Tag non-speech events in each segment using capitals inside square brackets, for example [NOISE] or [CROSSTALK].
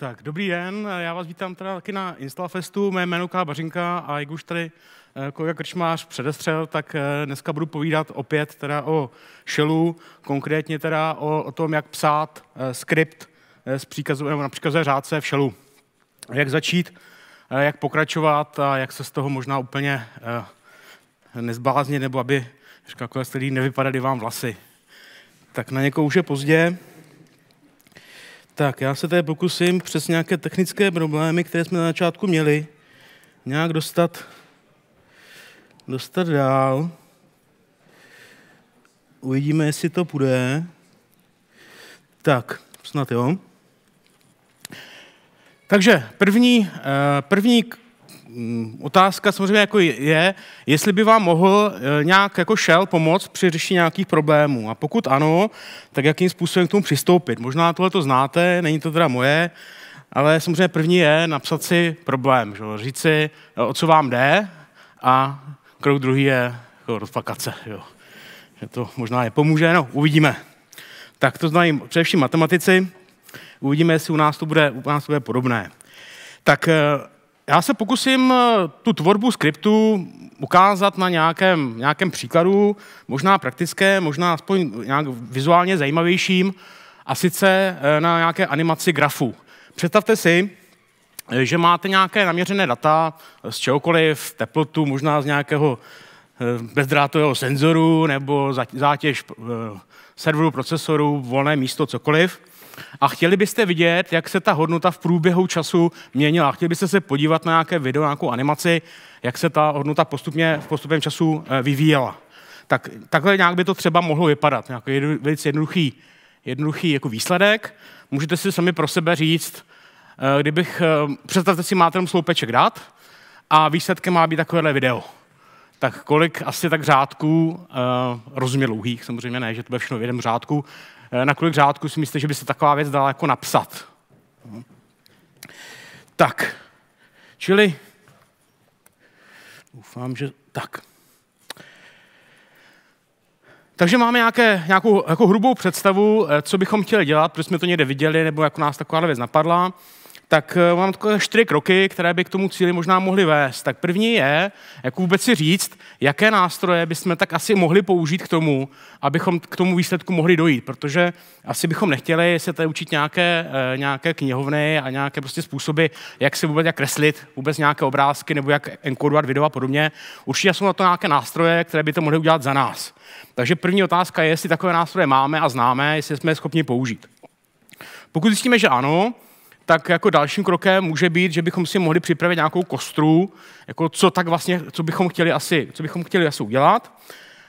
Tak, dobrý den, já vás vítám teda taky na Instafestu, mé jméno Ká Bařinka a jak už tady eh, kolega Krčmář předestřel, tak eh, dneska budu povídat opět teda o Shellu, konkrétně teda o, o tom, jak psát eh, skript z příkazu, nebo na příkazové řádce v Shellu. Jak začít, jak pokračovat a jak se z toho možná úplně nezbláznit, nebo aby, říká kolega, který nevypadaly vám vlasy. Tak na někoho už je pozdě. Tak, já se tady pokusím přes nějaké technické problémy, které jsme na začátku měli, nějak dostat, dostat dál. Uvidíme, jestli to půjde. Tak, snad jo. Takže první, eh, první Mm, otázka samozřejmě jako je, jestli by vám mohl e, nějak jako šel pomoct při řešení nějakých problémů. A pokud ano, tak jakým způsobem k tomu přistoupit. Možná tohle to znáte, není to teda moje, ale samozřejmě první je napsat si problém, že? říct si, e, o co vám jde a krok druhý je jako rozpakace. Jo. Že to možná je pomůže, no, uvidíme. Tak to znají především matematici. Uvidíme, jestli u nás to bude, u nás to bude podobné. Tak e, já se pokusím eh, tu tvorbu skriptu ukázat na nějakém, nějakém příkladu, možná praktické, možná aspoň nějak vizuálně zajímavějším, a sice eh, na nějaké animaci grafu. Představte si, eh, že máte nějaké naměřené data z čehokoliv, teplotu, možná z nějakého bezdrátového senzoru nebo zátěž serveru, procesoru, volné místo, cokoliv – a chtěli byste vidět, jak se ta hodnota v průběhu času měnila. Chtěli byste se podívat na nějaké video, na nějakou animaci, jak se ta hodnota postupně v postupem času eh, vyvíjela. Tak, takhle nějak by to třeba mohlo vypadat. Nějaký velice jednoduchý, jednoduchý jako výsledek. Můžete si sami pro sebe říct, eh, kdybych, eh, představte si, máte jenom sloupeček dát a výsledkem má být takovéhle video. Tak kolik asi tak řádků, rozumě dlouhých, samozřejmě ne, že to bude všechno v jednom řádku, Eh, na kolik řádků si myslíte, že by se taková věc dala jako napsat. Tak, čili doufám, že tak. Takže máme nějaké, nějakou jako hrubou představu, eh, co bychom chtěli dělat, protože jsme to někde viděli, nebo jako nás taková věc napadla tak eh, mám takové čtyři kroky, které by k tomu cíli možná mohly vést. Tak první je, jak vůbec si říct, jaké nástroje bychom tak asi mohli použít k tomu, abychom k tomu výsledku mohli dojít, protože asi bychom nechtěli se tady učit nějaké, eh, nějaké knihovny a nějaké prostě způsoby, jak se vůbec jak kreslit vůbec nějaké obrázky nebo jak enkodovat video a podobně. Určitě jsou na to nějaké nástroje, které by to mohly udělat za nás. Takže první otázka je, jestli takové nástroje máme a známe, jestli jsme je schopni použít. Pokud zjistíme, že ano, tak jako dalším krokem může být, že bychom si mohli připravit nějakou kostru, jako co tak vlastně, co bychom chtěli asi, co bychom chtěli asi udělat.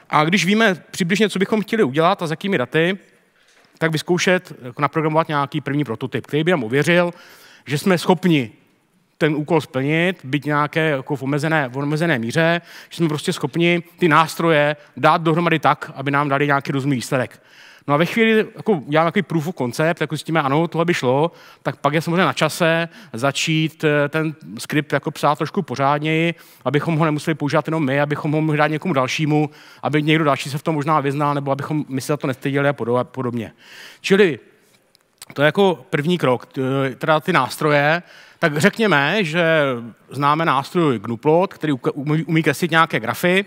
A když víme přibližně, co bychom chtěli udělat a s jakými daty, tak vyzkoušet jako naprogramovat nějaký první prototyp, který by nám uvěřil, že jsme schopni ten úkol splnit, být nějaké jako v, omezené, v omezené míře, že jsme prostě schopni ty nástroje dát dohromady tak, aby nám dali nějaký rozumný výsledek. No a ve chvíli, jako udělám takový proof of concept, jako zjistíme, ano, tohle by šlo, tak pak je samozřejmě na čase začít eh, ten skript jako psát trošku pořádněji, abychom ho nemuseli používat jenom my, abychom ho mohli dát někomu dalšímu, aby někdo další se v tom možná vyznal, nebo abychom my se za to nestyděli a podobně. Čili to je jako první krok, teda ty nástroje. Tak řekněme, že známe nástroj GNUplot, který umí kreslit nějaké grafy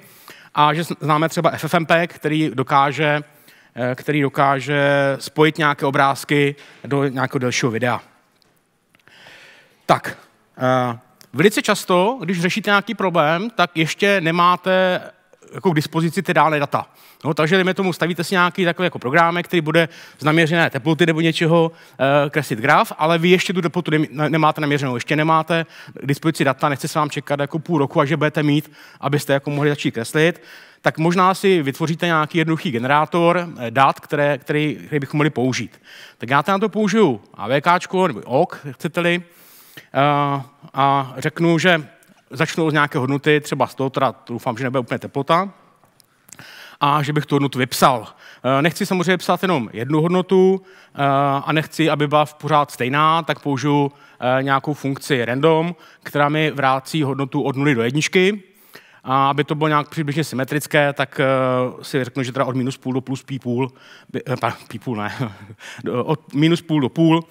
a že známe třeba FFmpeg, který dokáže Eh, který dokáže spojit nějaké obrázky do nějakého delšího videa. Tak, eh, velice často, když řešíte nějaký problém, tak ještě nemáte jako k dispozici ty dále data. No, takže dejme tomu, stavíte si nějaký takový jako program, který bude z naměřené teploty nebo něčeho e, kreslit graf, ale vy ještě tu teplotu nemáte naměřenou, ještě nemáte k dispozici data, nechce se vám čekat jako půl roku, až je budete mít, abyste jako mohli začít kreslit tak možná si vytvoříte nějaký jednoduchý generátor eh, dat, které, který, který bychom mohli použít. Tak já na to použiju AVK nebo OK, chcete-li, a, eh, a řeknu, že začnu z nějaké hodnoty, třeba z toho, teda doufám, že nebude úplně teplota, a že bych tu hodnotu vypsal. Eh, nechci samozřejmě psát jenom jednu hodnotu a nechci, aby byla pořád stejná, tak použiju nějakou funkci random, která mi vrácí hodnotu od 0 do jedničky. A aby to bylo nějak přibližně symetrické, tak uh, si řeknu, že teda od minus půl do plus pí půl, by, eh, pí půl ne, [LAUGHS] od minus půl do půl,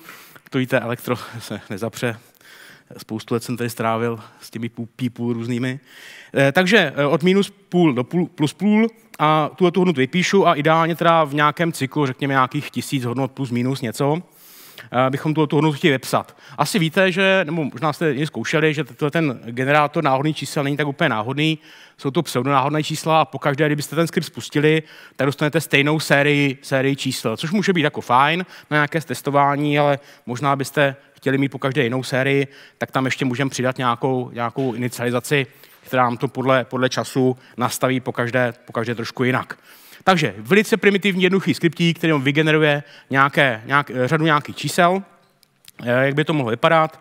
to víte, elektro [LAUGHS] se nezapře, spoustu let jsem tady strávil s těmi půl, pí půl různými. Eh, takže eh, od minus půl do půl, plus půl a tuhle tu hodnotu vypíšu a ideálně teda v nějakém cyklu, řekněme nějakých tisíc hodnot plus minus něco, Eh, bychom tuto hodnotu chtěli vepsat. Asi víte, že, nebo možná jste někdy zkoušeli, že ten generátor náhodných čísel není tak úplně náhodný, jsou to pseudonáhodné čísla a pokaždé, kdybyste ten skript spustili, tak dostanete stejnou sérii, sérii čísel, což může být jako fajn na nějaké testování, ale možná byste chtěli mít pokaždé jinou sérii, tak tam ještě můžeme přidat nějakou, nějakou inicializaci, která nám to podle, podle času nastaví pokaždé, pokaždé trošku jinak. Takže velice primitivní, jednoduchý skriptí, který vygeneruje nějaké, nějak, eh, řadu nějakých čísel, eh, jak by to mohlo vypadat,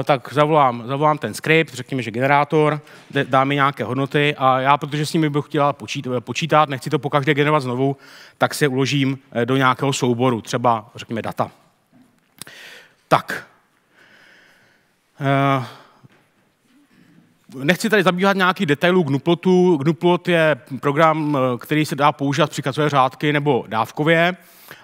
eh, tak zavolám, zavolám ten skript, řekněme, že generátor, dá mi nějaké hodnoty a já, protože s nimi bych chtěl počítat, nechci to pokaždé generovat znovu, tak se uložím do nějakého souboru, třeba, řekněme, data. Tak. Nechci tady zabývat nějaký detailů GNUPlotu. GNUPlot je program, eh, který se dá používat kazové řádky nebo dávkově.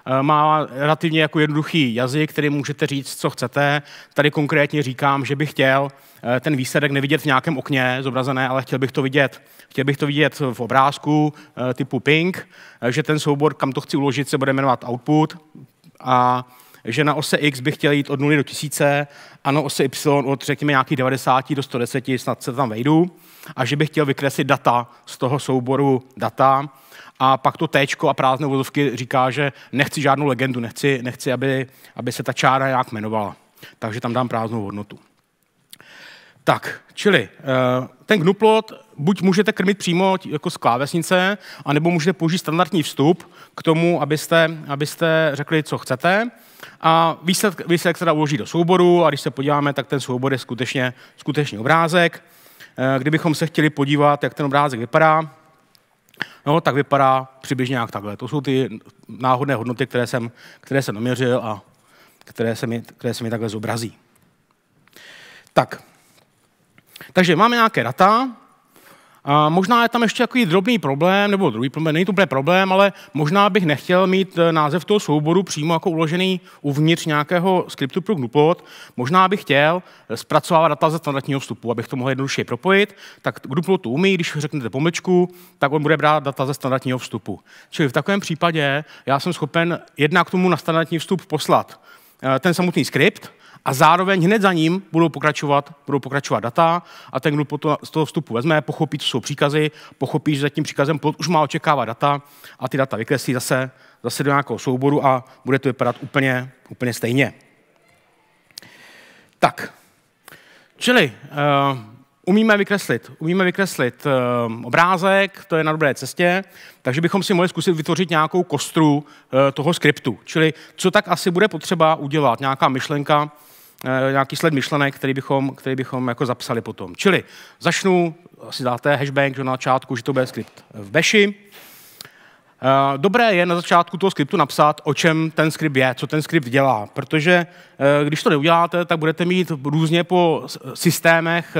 Eh, má relativně jako jednoduchý jazyk, který můžete říct, co chcete. Tady konkrétně říkám, že bych chtěl eh, ten výsledek nevidět v nějakém okně zobrazené, ale chtěl bych to vidět. Chtěl bych to vidět v obrázku typu ping, že ten soubor, kam to chci uložit, se bude jmenovat output. A že na ose X bych chtěl jít od 0 do 1000 a na ose Y od řekněme nějakých 90 do 110, snad se tam vejdu, a že bych chtěl vykreslit data z toho souboru data a pak to téčko a prázdné vozovky říká, že nechci žádnou legendu, nechci, nechci aby, aby se ta čára nějak jmenovala. Takže tam dám prázdnou hodnotu. Tak, čili eh, ten Gnuplot buď můžete krmit přímo jako z klávesnice, anebo můžete použít standardní vstup k tomu, abyste, abyste řekli, co chcete. A výsledek, výsledek teda uloží do souboru a když se podíváme, tak ten soubor je skutečně, skutečný obrázek. Eh, kdybychom se chtěli podívat, jak ten obrázek vypadá, no, tak vypadá přibližně jak takhle. To jsou ty náhodné hodnoty, které jsem, které jsem naměřil a které se mi, které se mi takhle zobrazí. Tak, takže máme nějaké data, a možná je tam ještě takový drobný problém, nebo druhý problém, není to úplně problém, ale možná bych nechtěl mít eh, název toho souboru přímo jako uložený uvnitř nějakého skriptu pro GnuPod. Možná bych chtěl eh, zpracovávat data ze standardního vstupu, abych to mohl jednoduše propojit. Tak GnuPod to umí, když řeknete pomlčku, tak on bude brát data ze standardního vstupu. Čili v takovém případě já jsem schopen jednak tomu na standardní vstup poslat eh, ten samotný skript, a zároveň hned za ním budou pokračovat, budou pokračovat data a ten, kdo z toho vstupu vezme, pochopí, co jsou příkazy, pochopí, že za tím příkazem už má očekávat data a ty data vykreslí zase, zase do nějakého souboru a bude to vypadat úplně, úplně stejně. Tak, čili uh, umíme vykreslit, umíme vykreslit uh, obrázek, to je na dobré cestě, takže bychom si mohli zkusit vytvořit nějakou kostru uh, toho skriptu, čili co tak asi bude potřeba udělat, nějaká myšlenka, Eh, nějaký sled myšlenek, který bychom, který bychom jako zapsali potom. Čili začnu, asi dáte hashbang že na začátku, že to bude skript v Beši. Eh, dobré je na začátku toho skriptu napsat, o čem ten skript je, co ten skript dělá, protože eh, když to neuděláte, tak budete mít různě po systémech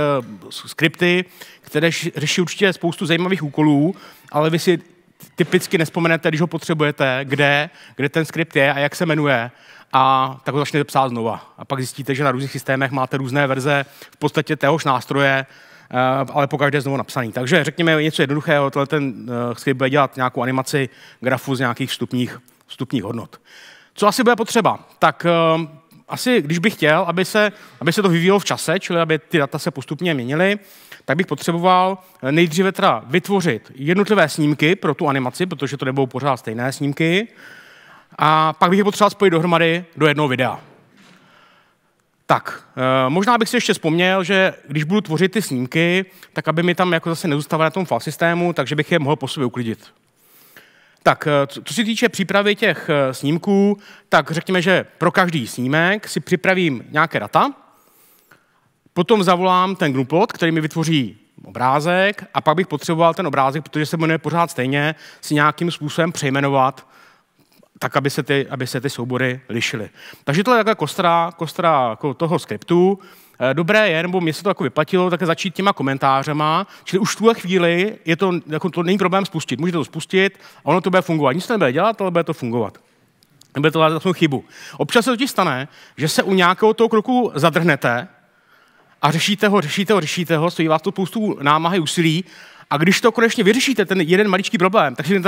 skripty, které řeší určitě spoustu zajímavých úkolů, ale vy si typicky nespomenete, když ho potřebujete, kde, kde ten skript je a jak se jmenuje a tak ho začnete psát znova. A pak zjistíte, že na různých systémech máte různé verze v podstatě téhož nástroje, eh, ale po každé znovu napsaný. Takže řekněme něco jednoduchého, tohle ten eh, script bude dělat nějakou animaci grafu z nějakých vstupních, vstupních hodnot. Co asi bude potřeba? Tak eh, asi, když bych chtěl, aby se, aby se to vyvíjelo v čase, čili aby ty data se postupně měnily, tak bych potřeboval nejdříve teda vytvořit jednotlivé snímky pro tu animaci, protože to nebudou pořád stejné snímky, a pak bych je potřeboval spojit dohromady do jednoho videa. Tak, eh, možná bych si ještě vzpomněl, že když budu tvořit ty snímky, tak aby mi tam jako zase nezůstávalo na tom file systému, takže bych je mohl po sobě uklidit. Tak, eh, co se týče přípravy těch eh, snímků, tak řekněme, že pro každý snímek si připravím nějaké data, potom zavolám ten GnuPlot, který mi vytvoří obrázek a pak bych potřeboval ten obrázek, protože se jmenuje pořád stejně, si nějakým způsobem přejmenovat tak, aby se ty, aby se ty soubory lišily. Takže tohle je taková kostra, kostra jako toho skriptu. Eh, dobré je, nebo mě se to jako vyplatilo, tak začít těma komentářema, čili už v tuhle chvíli je to, jako to není problém spustit. Můžete to spustit a ono to bude fungovat. Nic to nebude dělat, ale bude to fungovat nebude to dělat chybu. Občas se totiž stane, že se u nějakého toho kroku zadrhnete a řešíte ho, řešíte ho, řešíte ho, stojí vás to spoustu námahy, úsilí a když to konečně vyřešíte, ten jeden maličký problém, tak si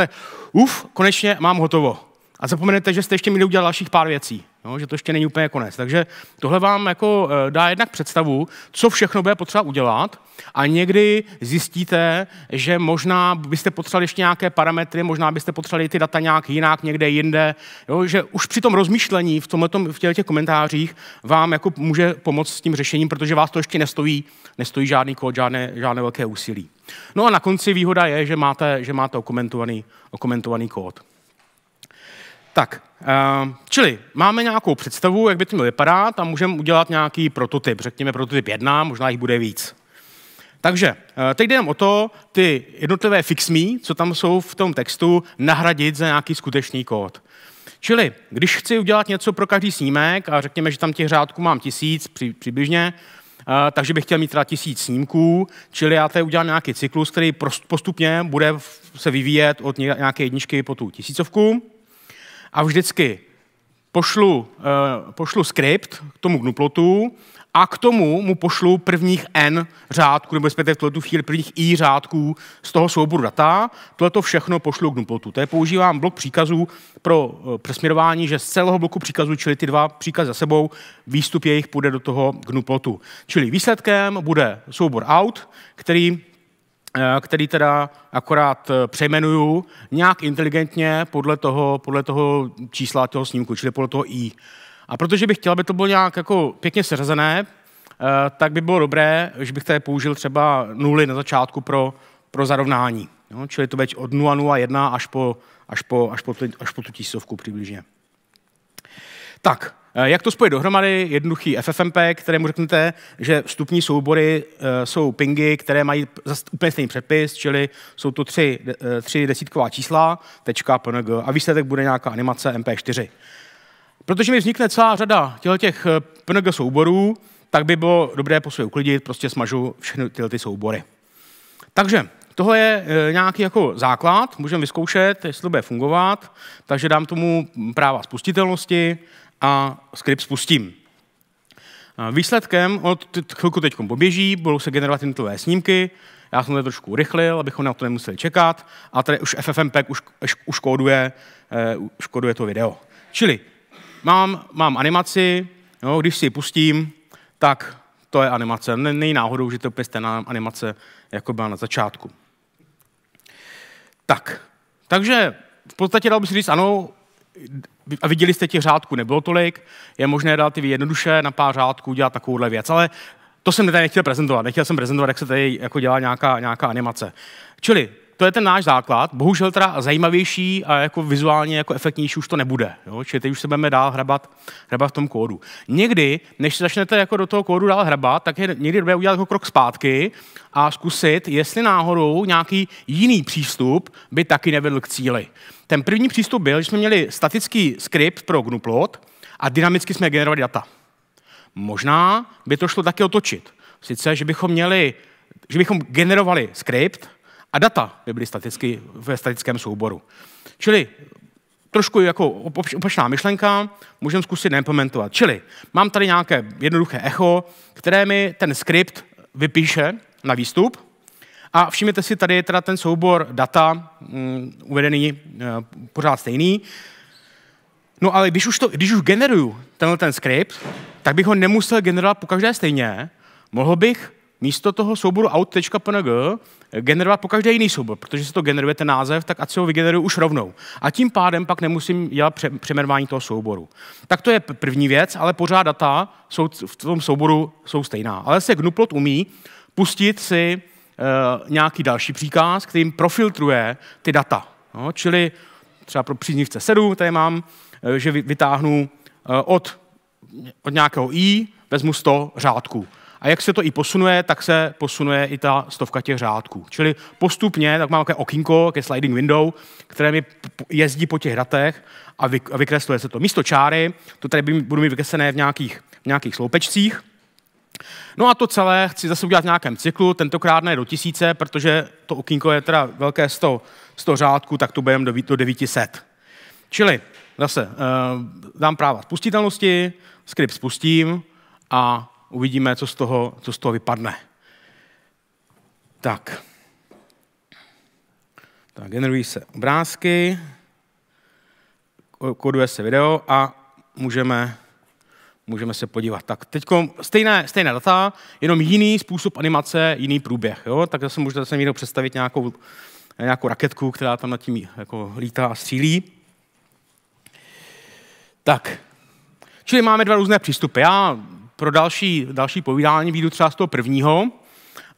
uf, konečně mám hotovo a zapomenete, že jste ještě měli udělat dalších pár věcí, jo? že to ještě není úplně konec. Takže tohle vám jako eh, dá jednak představu, co všechno bude potřeba udělat a někdy zjistíte, že možná byste potřebovali ještě nějaké parametry, možná byste potřebovali ty data nějak jinak, někde jinde, jo? že už při tom rozmýšlení v, tomhletom, v těch komentářích vám jako může pomoct s tím řešením, protože vás to ještě nestojí, nestojí žádný kód, žádné, žádné velké úsilí. No a na konci výhoda je, že máte, že máte okomentovaný, okomentovaný kód. Tak, eh, čili máme nějakou představu, jak by to mělo vypadat a můžeme udělat nějaký prototyp. Řekněme prototyp jedna, možná jich bude víc. Takže eh, teď jde o to, ty jednotlivé fixmí, co tam jsou v tom textu, nahradit za nějaký skutečný kód. Čili, když chci udělat něco pro každý snímek, a řekněme, že tam těch řádků mám tisíc při, přibližně, eh, takže bych chtěl mít teda tisíc snímků, čili já tady udělám nějaký cyklus, který postupně bude se vyvíjet od nějaké jedničky po tu tisícovku a vždycky pošlu, eh, pošlu skript k tomu gnuplotu a k tomu mu pošlu prvních n řádků, nebo zpět v tuto chvíli prvních i řádků z toho souboru data. Tohle to všechno pošlu k gnuplotu. To je používám blok příkazů pro eh, přesměrování, že z celého bloku příkazů, čili ty dva příkazy za sebou, výstup jejich půjde do toho gnuplotu. Čili výsledkem bude soubor out, který Eh, který teda akorát eh, přejmenuju nějak inteligentně podle toho, podle toho čísla toho snímku, čili podle toho I. A protože bych chtěl, aby to bylo nějak jako pěkně seřazené, eh, tak by bylo dobré, že bych tady použil třeba nuly na začátku pro, pro zarovnání. Jo? Čili to veď od 0,01 až po, až po, až po, až po tu tisovku přibližně. Tak, Eh, jak to spojit dohromady? Jednoduchý FFMP, kterému řeknete, že vstupní soubory eh, jsou pingy, které mají úplně stejný přepis, čili jsou to tři, eh, tři desítková čísla, tečka, png a výsledek bude nějaká animace mp4. Protože mi vznikne celá řada těch png souborů, tak by bylo dobré po uklidit, prostě smažu všechny tyhle ty soubory. Takže tohle je nějaký jako základ, můžeme vyzkoušet, jestli to bude fungovat, takže dám tomu práva spustitelnosti, a skript spustím. Výsledkem, od chvilku teď poběží, budou se generovat jednotlivé snímky, já jsem to trošku urychlil, abychom na to nemuseli čekat a tady už FFmpeg už, už, kóduje, uh, už kóduje to video. Čili mám, mám animaci, jo, když si ji pustím, tak to je animace. Není náhodou, že to je stejná animace, jako byla na začátku. Tak, takže v podstatě dal bych si říct, ano, a viděli jste těch řádků, nebylo tolik, je možné relativně jednoduše na pár řádků dělat takovouhle věc, ale to jsem tady nechtěl prezentovat, nechtěl jsem prezentovat, jak se tady jako dělá nějaká, nějaká animace. Čili to je ten náš základ. Bohužel teda zajímavější a jako vizuálně jako efektnější už to nebude. Jo? Čili teď už se budeme dál hrabat, hrabat v tom kódu. Někdy, než začnete jako do toho kódu dál hrabat, tak je někdy dobré udělat jako krok zpátky a zkusit, jestli náhodou nějaký jiný přístup by taky nevedl k cíli. Ten první přístup byl, že jsme měli statický skript pro GNUplot a dynamicky jsme generovali data. Možná by to šlo taky otočit. Sice, že bychom, měli, že bychom generovali skript a data by byly staticky, ve statickém souboru. Čili trošku jako opačná myšlenka, můžeme zkusit neimplementovat. Čili mám tady nějaké jednoduché echo, které mi ten skript vypíše na výstup a všimněte si, tady je teda ten soubor data mm, uvedený eh, pořád stejný. No ale když už, to, když už generuju tenhle ten skript, tak bych ho nemusel generovat po každé stejně. Mohl bych místo toho souboru out.png generovat po každé jiný soubor, protože se to generuje ten název, tak ať si ho vygeneruju už rovnou. A tím pádem pak nemusím dělat přeměrování toho souboru. Tak to je první věc, ale pořád data jsou v tom souboru jsou stejná. Ale se GNUplot umí pustit si Eh, nějaký další příkaz, kterým profiltruje ty data. No, čili třeba pro příznivce 7, tady mám, eh, že vytáhnu eh, od, od nějakého i, vezmu 100 řádků. A jak se to i posunuje, tak se posunuje i ta stovka těch řádků. Čili postupně, tak mám také okinko, ke sliding window, které mi jezdí po těch datech a vykresluje se to. Místo čáry, to tady budu mít vykreslené v nějakých, v nějakých sloupečcích, No a to celé chci zase udělat v nějakém cyklu, tentokrát ne do tisíce, protože to okýnko je teda velké 100, 100 řádků, tak to budeme do, do 900. Čili zase uh, dám práva spustitelnosti, skript spustím a uvidíme, co z toho, co z toho vypadne. Tak. Tak, generují se obrázky, koduje se video a můžeme můžeme se podívat. Tak teď stejné, stejné data, jenom jiný způsob animace, jiný průběh. Jo? Tak zase můžete zase někdo představit nějakou, nějakou raketku, která tam nad tím jako lítá a střílí. Tak, čili máme dva různé přístupy. Já pro další, další povídání výjdu třeba z toho prvního.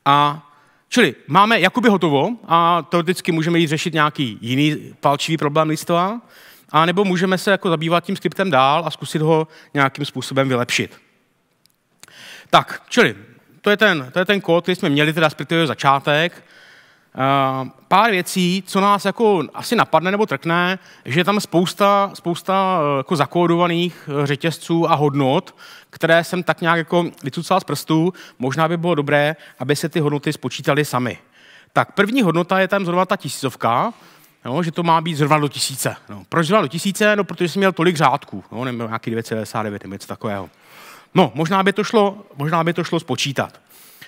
A Čili máme jakoby hotovo a teoreticky můžeme jít řešit nějaký jiný palčivý problém listová. A nebo můžeme se jako zabývat tím skriptem dál a zkusit ho nějakým způsobem vylepšit. Tak, čili to je ten, to je ten kód, který jsme měli, teda respektive začátek. Eh, pár věcí, co nás jako asi napadne nebo trkne, že je tam spousta, spousta eh, jako zakódovaných eh, řetězců a hodnot, které jsem tak nějak jako vycucal z prstů. Možná by bylo dobré, aby se ty hodnoty spočítaly sami. Tak první hodnota je tam zrovna ta tisícovka, No, že to má být zrovna do tisíce. No, proč zrovna do tisíce? No, protože jsem měl tolik řádků, no, nebo nějaký 999 nebo něco takového. No, možná by, to šlo, možná by to šlo spočítat.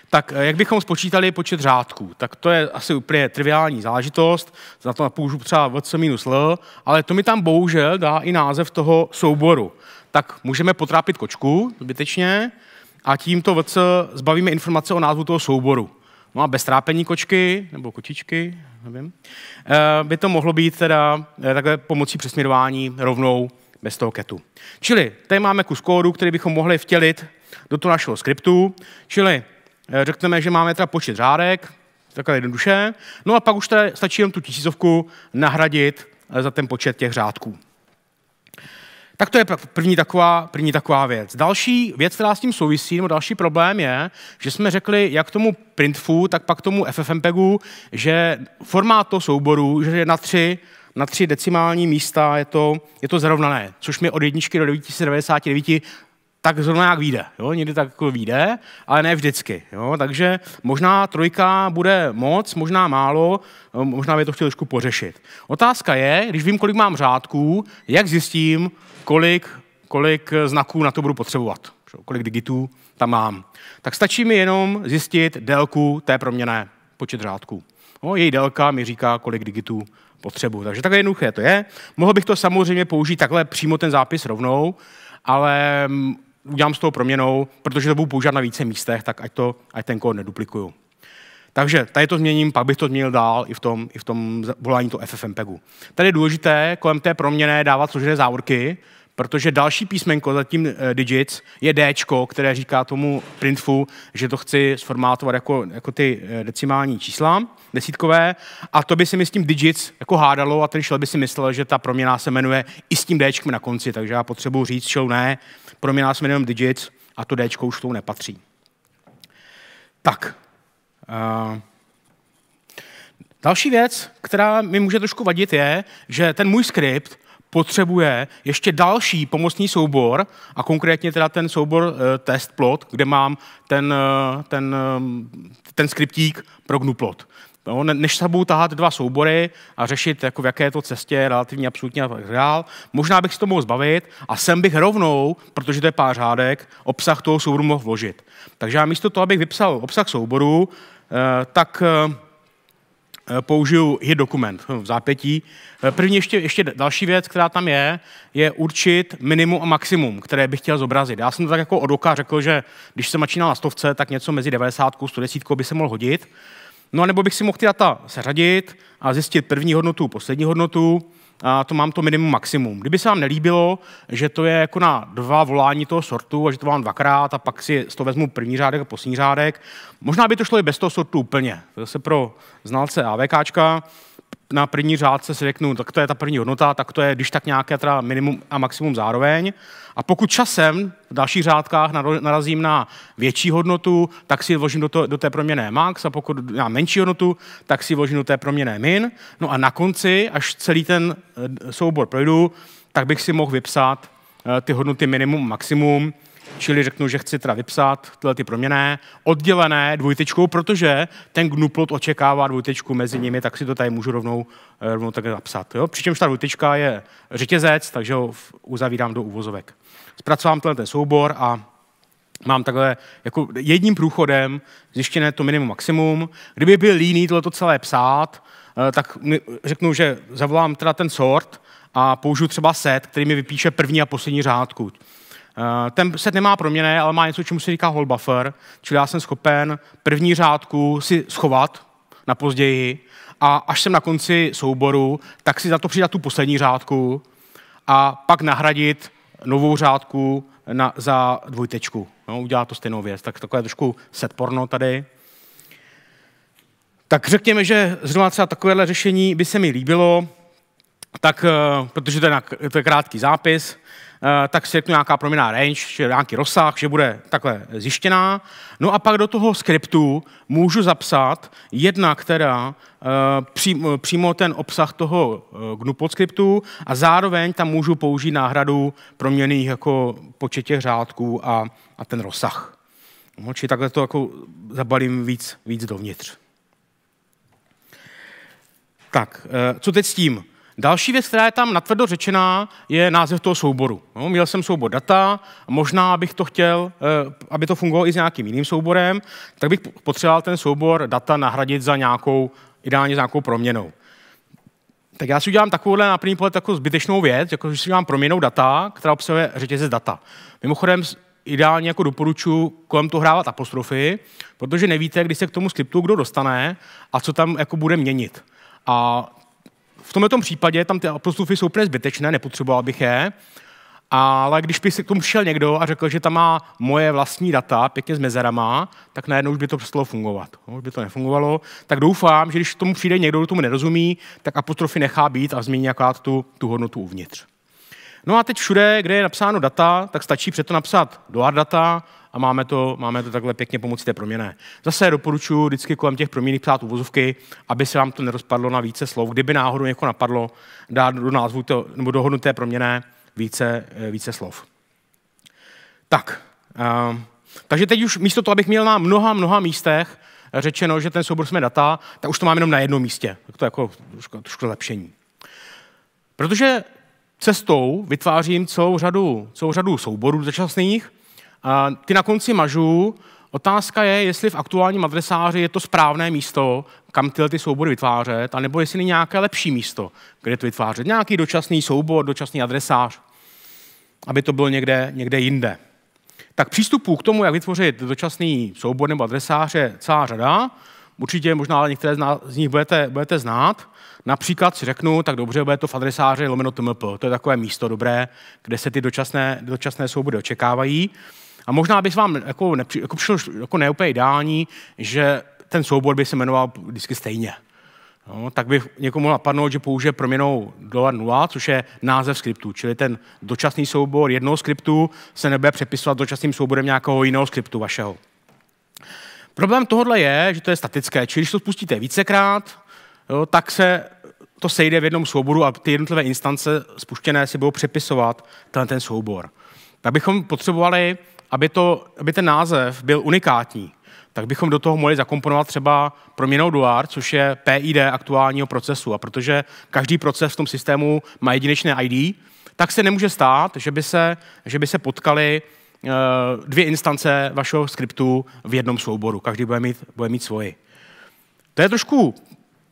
Tak eh, jak bychom spočítali počet řádků? Tak to je asi úplně triviální záležitost, za to napoužu třeba vc minus l, ale to mi tam bohužel dá i název toho souboru. Tak můžeme potrápit kočku zbytečně a tímto vc zbavíme informace o názvu toho souboru. No a bez trápení kočky, nebo kočičky, nevím, eh, by to mohlo být teda eh, takhle pomocí přesměrování rovnou bez toho ketu. Čili tady máme kus kódu, který bychom mohli vtělit do toho našeho skriptu, čili eh, řekneme, že máme teda počet řádek, takhle jednoduše, no a pak už tady stačí jen tu tisícovku nahradit za ten počet těch řádků. Tak to je první taková, první taková věc. Další věc, která s tím souvisí, nebo další problém je, že jsme řekli jak tomu printfu, tak pak tomu FFmpegu, že formát toho souboru, že je na tři, na tři decimální místa je to, je to zrovnané, což mi od jedničky do 999 tak zrovna jak vyjde. Jo? Někdy tak jako vyjde, ale ne vždycky. Jo? Takže možná trojka bude moc, možná málo, no, možná by to chtěl trošku pořešit. Otázka je, když vím, kolik mám řádků, jak zjistím, kolik, kolik znaků na to budu potřebovat, kolik digitů tam mám. Tak stačí mi jenom zjistit délku té proměné počet řádků. No, její délka mi říká, kolik digitů potřebuji. Takže takhle jednoduché to je. Mohl bych to samozřejmě použít takhle přímo ten zápis rovnou, ale mm, udělám s tou proměnou, protože to budu používat na více místech, tak ať, to, ať ten kód neduplikuju. Takže tady to změním, pak bych to změnil dál i v tom, i v tom volání to FFmpegu. Tady je důležité kolem té proměny dávat složené závorky, protože další písmenko za tím eh, digits je D, které říká tomu printfu, že to chci sformátovat jako, jako ty eh, decimální čísla, desítkové, a to by si mi s tím digits jako hádalo a ten šel by si myslel, že ta proměna se jmenuje i s tím D na konci, takže já potřebuji říct šel ne, Kromě nás jenom digits a to D už tou nepatří. Tak. Uh, další věc, která mi může trošku vadit, je, že ten můj skript potřebuje ještě další pomocný soubor, a konkrétně teda ten soubor uh, test plot, kde mám ten, uh, ten, uh, ten skriptík pro GNU plot. No, než sebou tahat dva soubory a řešit, jako v jaké je to cestě, relativně absolutně a tak dál. Možná bych se to mohl zbavit a sem bych rovnou, protože to je pár řádek, obsah toho souboru mohl vložit. Takže já místo toho, abych vypsal obsah souboru, eh, tak eh, použiju je dokument hm, v zápětí. Eh, první ještě, ještě další věc, která tam je, je určit minimum a maximum, které bych chtěl zobrazit. Já jsem to tak jako od oka řekl, že když jsem začínal na stovce, tak něco mezi 90 a 110 by se mohl hodit. No a nebo bych si mohl ty data seřadit a zjistit první hodnotu, poslední hodnotu, a to mám to minimum maximum. Kdyby se vám nelíbilo, že to je jako na dva volání toho sortu a že to mám dvakrát a pak si z toho vezmu první řádek a poslední řádek, možná by to šlo i bez toho sortu úplně. To je zase pro znalce AVKčka, na první řádce si řeknu, tak to je ta první hodnota, tak to je když tak nějaké teda minimum a maximum zároveň. A pokud časem v dalších řádkách narazím na větší hodnotu, tak si vložím do, to, do té proměné max a pokud na menší hodnotu, tak si vložím do té proměné min. No a na konci, až celý ten eh, soubor projdu, tak bych si mohl vypsat eh, ty hodnoty minimum a maximum, čili řeknu, že chci teda vypsat tyhle ty proměné, oddělené dvojtečkou, protože ten gnuplot očekává dvojtečku mezi nimi, tak si to tady můžu rovnou, eh, rovnou tak napsat. Jo? Přičemž ta dvojtečka je řetězec, takže ho uzavírám do úvozovek. Zpracovám tenhle ten soubor a mám takhle jako jedním průchodem zjištěné to minimum maximum. Kdyby byl líný tohleto celé psát, eh, tak řeknu, že zavolám teda ten sort a použiju třeba set, který mi vypíše první a poslední řádku. Eh, ten set nemá proměny, ale má něco, čemu se říká hold buffer, čili já jsem schopen první řádku si schovat na později a až jsem na konci souboru, tak si za to přidat tu poslední řádku a pak nahradit novou řádku na, za dvojtečku. No, udělá to stejnou věc. Tak takové trošku set porno tady. Tak řekněme, že zrovna třeba takovéhle řešení by se mi líbilo, tak, eh, protože to je, na, to je krátký zápis, Eh, tak si řeknu nějaká proměná range, či nějaký rozsah, že bude takhle zjištěná. No a pak do toho skriptu můžu zapsat jedna, která eh, přím, přímo ten obsah toho eh, GNU podskriptu a zároveň tam můžu použít náhradu proměných jako počet těch řádků a, a ten rozsah. No, či takhle to jako zabalím víc, víc dovnitř. Tak, co teď s tím? Další věc, která je tam natvrdo řečená, je název toho souboru. No, měl jsem soubor data, možná bych to chtěl, eh, aby to fungovalo i s nějakým jiným souborem, tak bych potřeboval ten soubor data nahradit za nějakou, ideálně za nějakou proměnou. Tak já si udělám takovouhle na první pohled takovou zbytečnou věc, jako že si udělám proměnou data, která obsahuje řetězec data. Mimochodem, ideálně jako doporučuji kolem toho hrávat apostrofy, protože nevíte, kdy se k tomu skriptu kdo dostane a co tam jako bude měnit. A v tomto případě tam ty apostrofy jsou úplně zbytečné, nepotřeboval bych je, ale když by si k tomu šel někdo a řekl, že tam má moje vlastní data, pěkně s mezerama, tak najednou už by to přestalo fungovat. No, už by to nefungovalo. Tak doufám, že když k tomu přijde někdo, kdo tomu nerozumí, tak apostrofy nechá být a změní akorát tu, tu hodnotu uvnitř. No a teď všude, kde je napsáno data, tak stačí přeto napsat dolar data a máme to, máme to takhle pěkně pomocí té proměny. Zase doporučuji vždycky kolem těch proměny psát uvozovky, aby se vám to nerozpadlo na více slov. Kdyby náhodou někoho napadlo, dát do názvu to, nebo dohodnuté proměné více, eh, více slov. Tak, uh, takže teď už místo toho, abych měl na mnoha, mnoha místech eh, řečeno, že ten soubor jsme data, tak už to máme jenom na jednom místě. Tak to je jako trošku, trošku lepšení. Protože cestou vytvářím celou řadu, celou řadu souborů začasných, ty na konci mažu. Otázka je, jestli v aktuálním adresáři je to správné místo, kam tyhle ty soubory vytvářet, anebo jestli není nějaké lepší místo, kde to vytvářet. Nějaký dočasný soubor, dočasný adresář, aby to bylo někde, někde jinde. Tak přístupů k tomu, jak vytvořit dočasný soubor nebo adresář, je celá řada. Určitě možná ale některé z nich budete, budete znát. Například si řeknu, tak dobře, bude to v adresáři lomeno TMP. To je takové místo dobré, kde se ty dočasné, dočasné soubory očekávají. A možná bych vám jako, nepři, jako přišlo jako neúplně ideální, že ten soubor by se jmenoval vždycky stejně. No, tak by někomu napadnout, že použije proměnou dolar 0, což je název skriptu, čili ten dočasný soubor jednoho skriptu se nebude přepisovat dočasným souborem nějakého jiného skriptu vašeho. Problém tohohle je, že to je statické, čili když to spustíte vícekrát, jo, tak se to sejde v jednom souboru a ty jednotlivé instance spuštěné si budou přepisovat ten, ten soubor. Tak bychom potřebovali aby, to, aby ten název byl unikátní, tak bychom do toho mohli zakomponovat třeba proměnou duar, což je PID aktuálního procesu. A protože každý proces v tom systému má jedinečné ID, tak se nemůže stát, že by se, že by se potkali eh, dvě instance vašeho skriptu v jednom souboru. Každý bude mít, bude mít svoji. To je trošku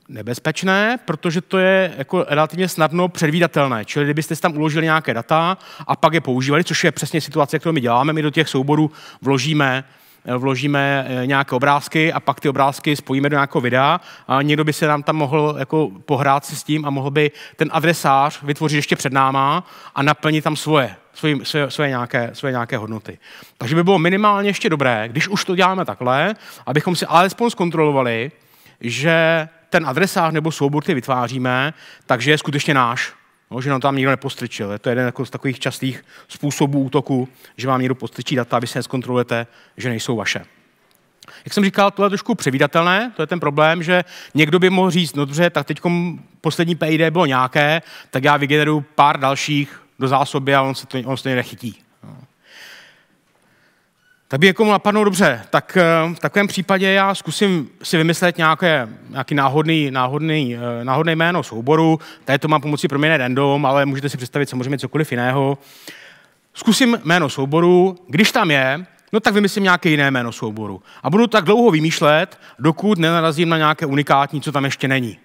nebezpečné, protože to je jako relativně snadno předvídatelné. Čili kdybyste si tam uložili nějaké data a pak je používali, což je přesně situace, kterou my děláme, my do těch souborů vložíme eh, vložíme eh, nějaké obrázky a pak ty obrázky spojíme do nějakého videa a někdo by se nám tam mohl jako pohrát si s tím a mohl by ten adresář vytvořit ještě před náma a naplnit tam svoje, svoje, svoje, svoje, nějaké, svoje nějaké hodnoty. Takže by bylo minimálně ještě dobré, když už to děláme takhle, abychom si alespoň zkontrolovali, že ten adresář nebo soubor, který vytváříme, takže je skutečně náš. No, že nám tam někdo To Je to jeden jako z takových častých způsobů útoku, že vám někdo postrčí data, vy se zkontrolujete, že nejsou vaše. Jak jsem říkal, tohle je trošku převídatelné, to je ten problém, že někdo by mohl říct, no dobře, tak teď poslední payday bylo nějaké, tak já vygeneruju pár dalších do zásoby a on se to on se to nechytí. No. Tak by někomu napadnou dobře, tak eh, v takovém případě já zkusím si vymyslet nějaké, nějaký náhodný, náhodný, eh, náhodný jméno souboru. Tady to mám pomocí proměny random, ale můžete si představit samozřejmě cokoliv jiného. Zkusím jméno souboru, když tam je, no tak vymyslím nějaké jiné jméno souboru. A budu tak dlouho vymýšlet, dokud nenarazím na nějaké unikátní, co tam ještě není.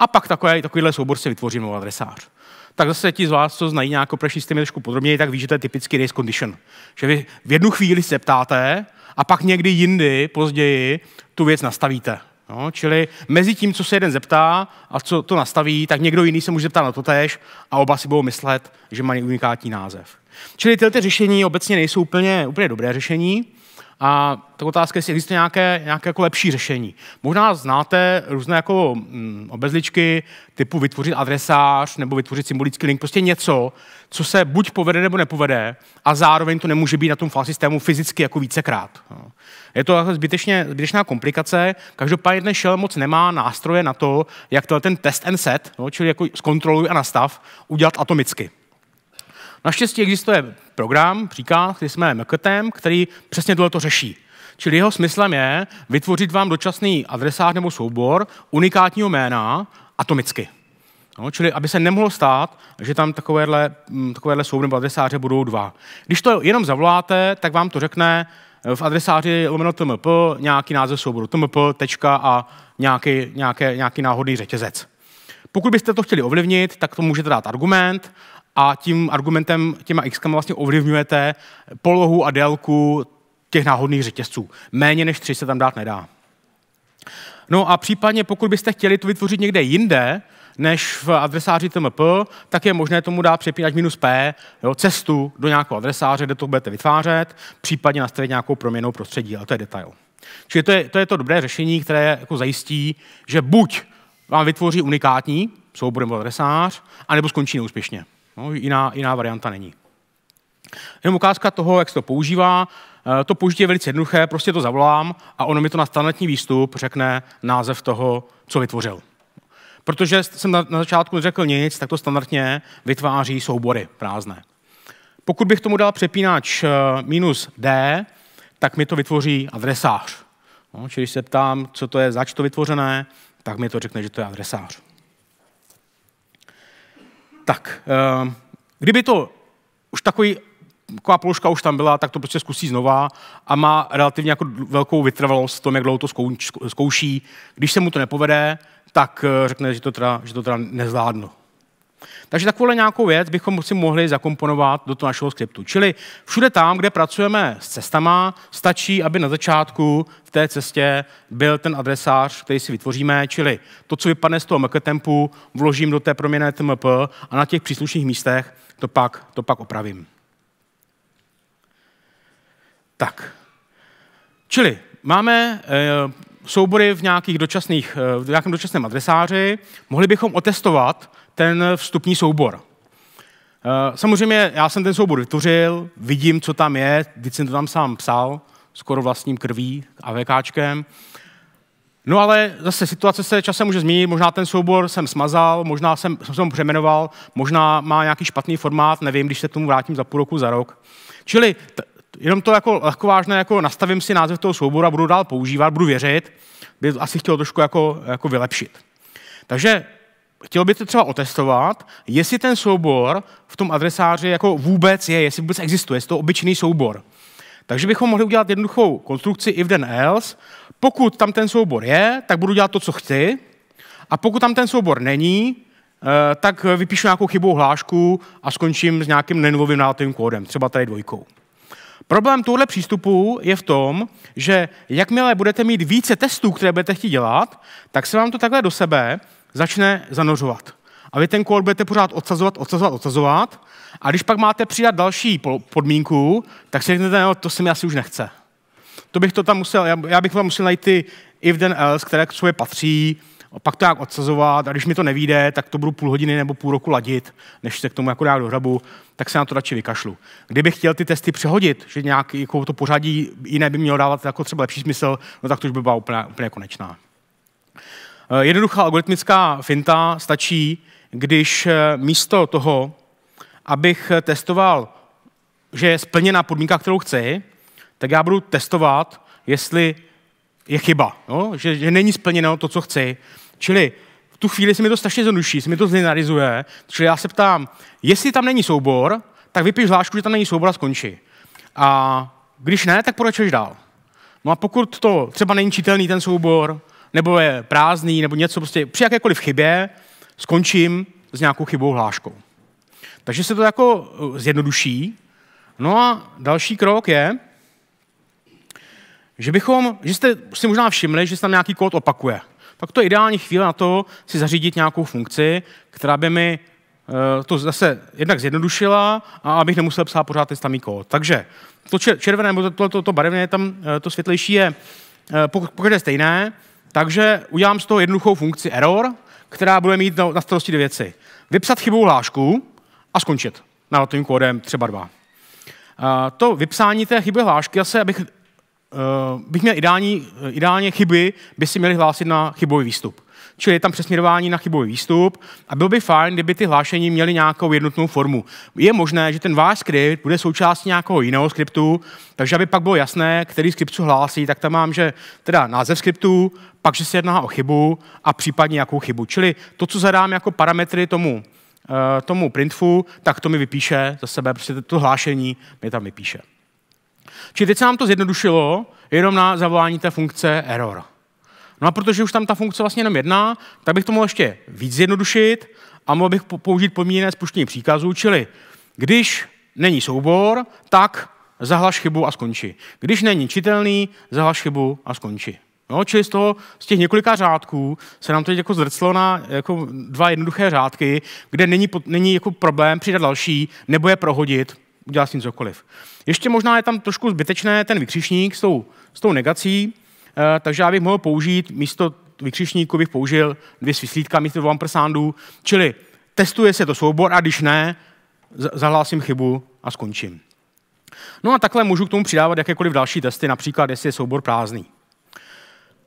A pak takový takovýhle soubor si vytvoří nový adresář tak zase ti z vás, co znají nějakou pro systémy trošku podrobněji, tak ví, že to je typický race condition. Že vy v jednu chvíli se ptáte a pak někdy jindy, později, tu věc nastavíte. No, čili mezi tím, co se jeden zeptá a co to nastaví, tak někdo jiný se může zeptat na to tež a oba si budou myslet, že mají unikátní název. Čili tyhle ty řešení obecně nejsou úplně, úplně dobré řešení. A tak otázka je, jestli existuje nějaké, nějaké jako lepší řešení. Možná znáte různé jako mm, obezličky typu vytvořit adresář nebo vytvořit symbolický link, prostě něco, co se buď povede nebo nepovede a zároveň to nemůže být na tom file systému fyzicky jako vícekrát. No. Je to jako zbytečně, zbytečná komplikace, každopádně ten shell moc nemá nástroje na to, jak ten test and set, no, čili jako zkontroluj a nastav, udělat atomicky. Naštěstí existuje program, příkaz, který jsme MKTem, který přesně tohle to řeší. Čili jeho smyslem je vytvořit vám dočasný adresář nebo soubor unikátního jména atomicky. No, čili aby se nemohlo stát, že tam takovéhle, mm, takovéhle soubor nebo adresáře budou dva. Když to jenom zavoláte, tak vám to řekne v adresáři lomeno tmp nějaký název souboru tmp, tečka a nějaký, nějaké, nějaký náhodný řetězec. Pokud byste to chtěli ovlivnit, tak to můžete dát argument a tím argumentem, těma x vlastně ovlivňujete polohu a délku těch náhodných řetězců. Méně než tři se tam dát nedá. No a případně, pokud byste chtěli to vytvořit někde jinde, než v adresáři TMP, tak je možné tomu dát přepínač minus P, jo, cestu do nějakého adresáře, kde to budete vytvářet, případně nastavit nějakou proměnou prostředí, ale to je detail. Čili to je to, je to dobré řešení, které jako zajistí, že buď vám vytvoří unikátní soubor nebo adresář, anebo skončí neúspěšně. No, jiná, jiná varianta není. Jenom ukázka toho, jak se to používá. Eh, to použití je velice jednoduché, prostě to zavolám a ono mi to na standardní výstup řekne název toho, co vytvořil. Protože jsem na, začátku neřekl nic, tak to standardně vytváří soubory prázdné. Pokud bych tomu dal přepínač eh, minus D, tak mi to vytvoří adresář. No, čili když se ptám, co to je, zač to vytvořené, tak mi to řekne, že to je adresář tak, eh, kdyby to už takový taková položka už tam byla, tak to prostě zkusí znova a má relativně jako velkou vytrvalost v tom, jak dlouho to zkouší. Když se mu to nepovede, tak eh, řekne, že to teda, že to teda nezvládnu. Takže takovou nějakou věc bychom si mohli zakomponovat do toho našeho skriptu. Čili všude tam, kde pracujeme s cestama, stačí, aby na začátku v té cestě byl ten adresář, který si vytvoříme, čili to, co vypadne z toho mktempu, vložím do té proměny tmp a na těch příslušných místech to pak, to pak opravím. Tak. Čili máme e, soubory v, nějakých dočasných, eh, v nějakém dočasném adresáři. Mohli bychom otestovat, ten vstupní soubor. Eh, samozřejmě já jsem ten soubor vytvořil, vidím, co tam je, vždyť jsem to tam sám psal, skoro vlastním krví a VKčkem. No ale zase situace se časem může změnit, možná ten soubor jsem smazal, možná jsem, jsem se ho přeměnoval, možná má nějaký špatný formát, nevím, když se tomu vrátím za půl roku, za rok. Čili t- jenom to jako lehko vážné, jako nastavím si název toho souboru a budu dál používat, budu věřit, by asi chtěl trošku jako, jako vylepšit. Takže chtěl by to třeba otestovat, jestli ten soubor v tom adresáři jako vůbec je, jestli vůbec existuje, jestli to obyčejný soubor. Takže bychom mohli udělat jednoduchou konstrukci if then else. Pokud tam ten soubor je, tak budu dělat to, co chci. A pokud tam ten soubor není, eh, tak vypíšu nějakou chybou hlášku a skončím s nějakým nenovým nátovým kódem, třeba tady dvojkou. Problém tohle přístupu je v tom, že jakmile budete mít více testů, které budete chtít dělat, tak se vám to takhle do sebe začne zanořovat. A vy ten kód budete pořád odsazovat, odsazovat, odsazovat. A když pak máte přidat další podmínku, tak si řeknete, no, to se mi asi už nechce. To bych to tam musel, já bych tam musel najít ty if then else, které k sobě patří, a pak to jak odsazovat a když mi to nevíde, tak to budu půl hodiny nebo půl roku ladit, než se k tomu jako dá do hrabu, tak se na to radši vykašlu. Kdybych chtěl ty testy přehodit, že nějak jako to pořadí jiné by mělo dávat jako třeba lepší smysl, no tak to už by byla úplně, úplně konečná. Eh, jednoduchá algoritmická finta stačí, když eh, místo toho, abych eh, testoval, že je splněná podmínka, kterou chci, tak já budu testovat, jestli je chyba, no? že, že není splněno to, co chci. Čili v tu chvíli se mi to strašně zjednoduší, se mi to zlinarizuje, čili já se ptám, jestli tam není soubor, tak vypiš hlášku, že tam není soubor a skončí. A když ne, tak pokračuješ dál. No a pokud to třeba není čitelný ten soubor, nebo je prázdný, nebo něco prostě při jakékoliv chybě skončím s nějakou chybou hláškou. Takže se to jako eh, zjednoduší. No a další krok je, že bychom, že jste si možná všimli, že se tam nějaký kód opakuje. Tak to je ideální chvíle na to si zařídit nějakou funkci, která by mi eh, to zase jednak zjednodušila a abych nemusel psát pořád ten samý kód. Takže to červené, nebo to, to, to barevné, tam eh, to světlejší je pokud je stejné, takže udělám z toho jednoduchou funkci error, která bude mít na starosti dvě věci. Vypsat chybou hlášku a skončit na tím kódem třeba dva. To vypsání té chyby hlášky, asi abych, eh, bych měl ideální, ideálně chyby, by si měli hlásit na chybový výstup čili je tam přesměrování na chybový výstup a bylo by fajn, kdyby ty hlášení měly nějakou jednotnou formu. Je možné, že ten váš skript bude součástí nějakého jiného skriptu, takže aby pak bylo jasné, který skript hlásí, tak tam mám, že teda název skriptu, pak, že se jedná o chybu a případně jakou chybu. Čili to, co zadám jako parametry tomu eh, tomu printfu, tak to mi vypíše za sebe, prostě to hlášení mi tam vypíše. Čili teď se nám to zjednodušilo jenom na zavolání té funkce error. No a protože už tam ta funkce vlastně jenom jedná, tak bych to mohl ještě víc zjednodušit a mohl bych použít podmíněné spuštění příkazu, čili když není soubor, tak zahlaš chybu a skončí. Když není čitelný, zahlaš chybu a skončí. No, čili z, toho, z těch několika řádků se nám teď jako zrclo na jako dva jednoduché řádky, kde není, není jako problém přidat další, nebo je prohodit, udělat s tím cokoliv. Ještě možná je tam trošku zbytečné ten vykřišník s tou, s tou negací, Eh, takže já bych mohl použít místo vykřišníku, bych použil dvě svislítka místo dvou ampersandů, čili testuje se to soubor a když ne, zahlásím chybu a skončím. No a takhle můžu k tomu přidávat jakékoliv další testy, například jestli je soubor prázdný.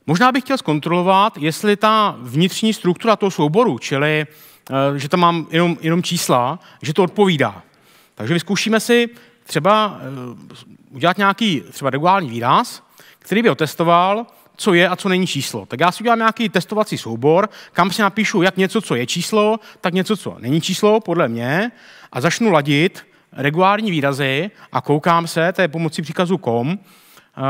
Možná bych chtěl zkontrolovat, jestli ta vnitřní struktura toho souboru, čili eh, že tam mám jenom, jenom čísla, že to odpovídá. Takže vyzkoušíme si třeba eh, udělat nějaký třeba regulární výraz který by otestoval, testoval, co je a co není číslo. Tak já si udělám nějaký testovací soubor, kam si napíšu jak něco, co je číslo, tak něco, co není číslo, podle mě, a začnu ladit regulární výrazy a koukám se, to je pomocí příkazu kom, eh,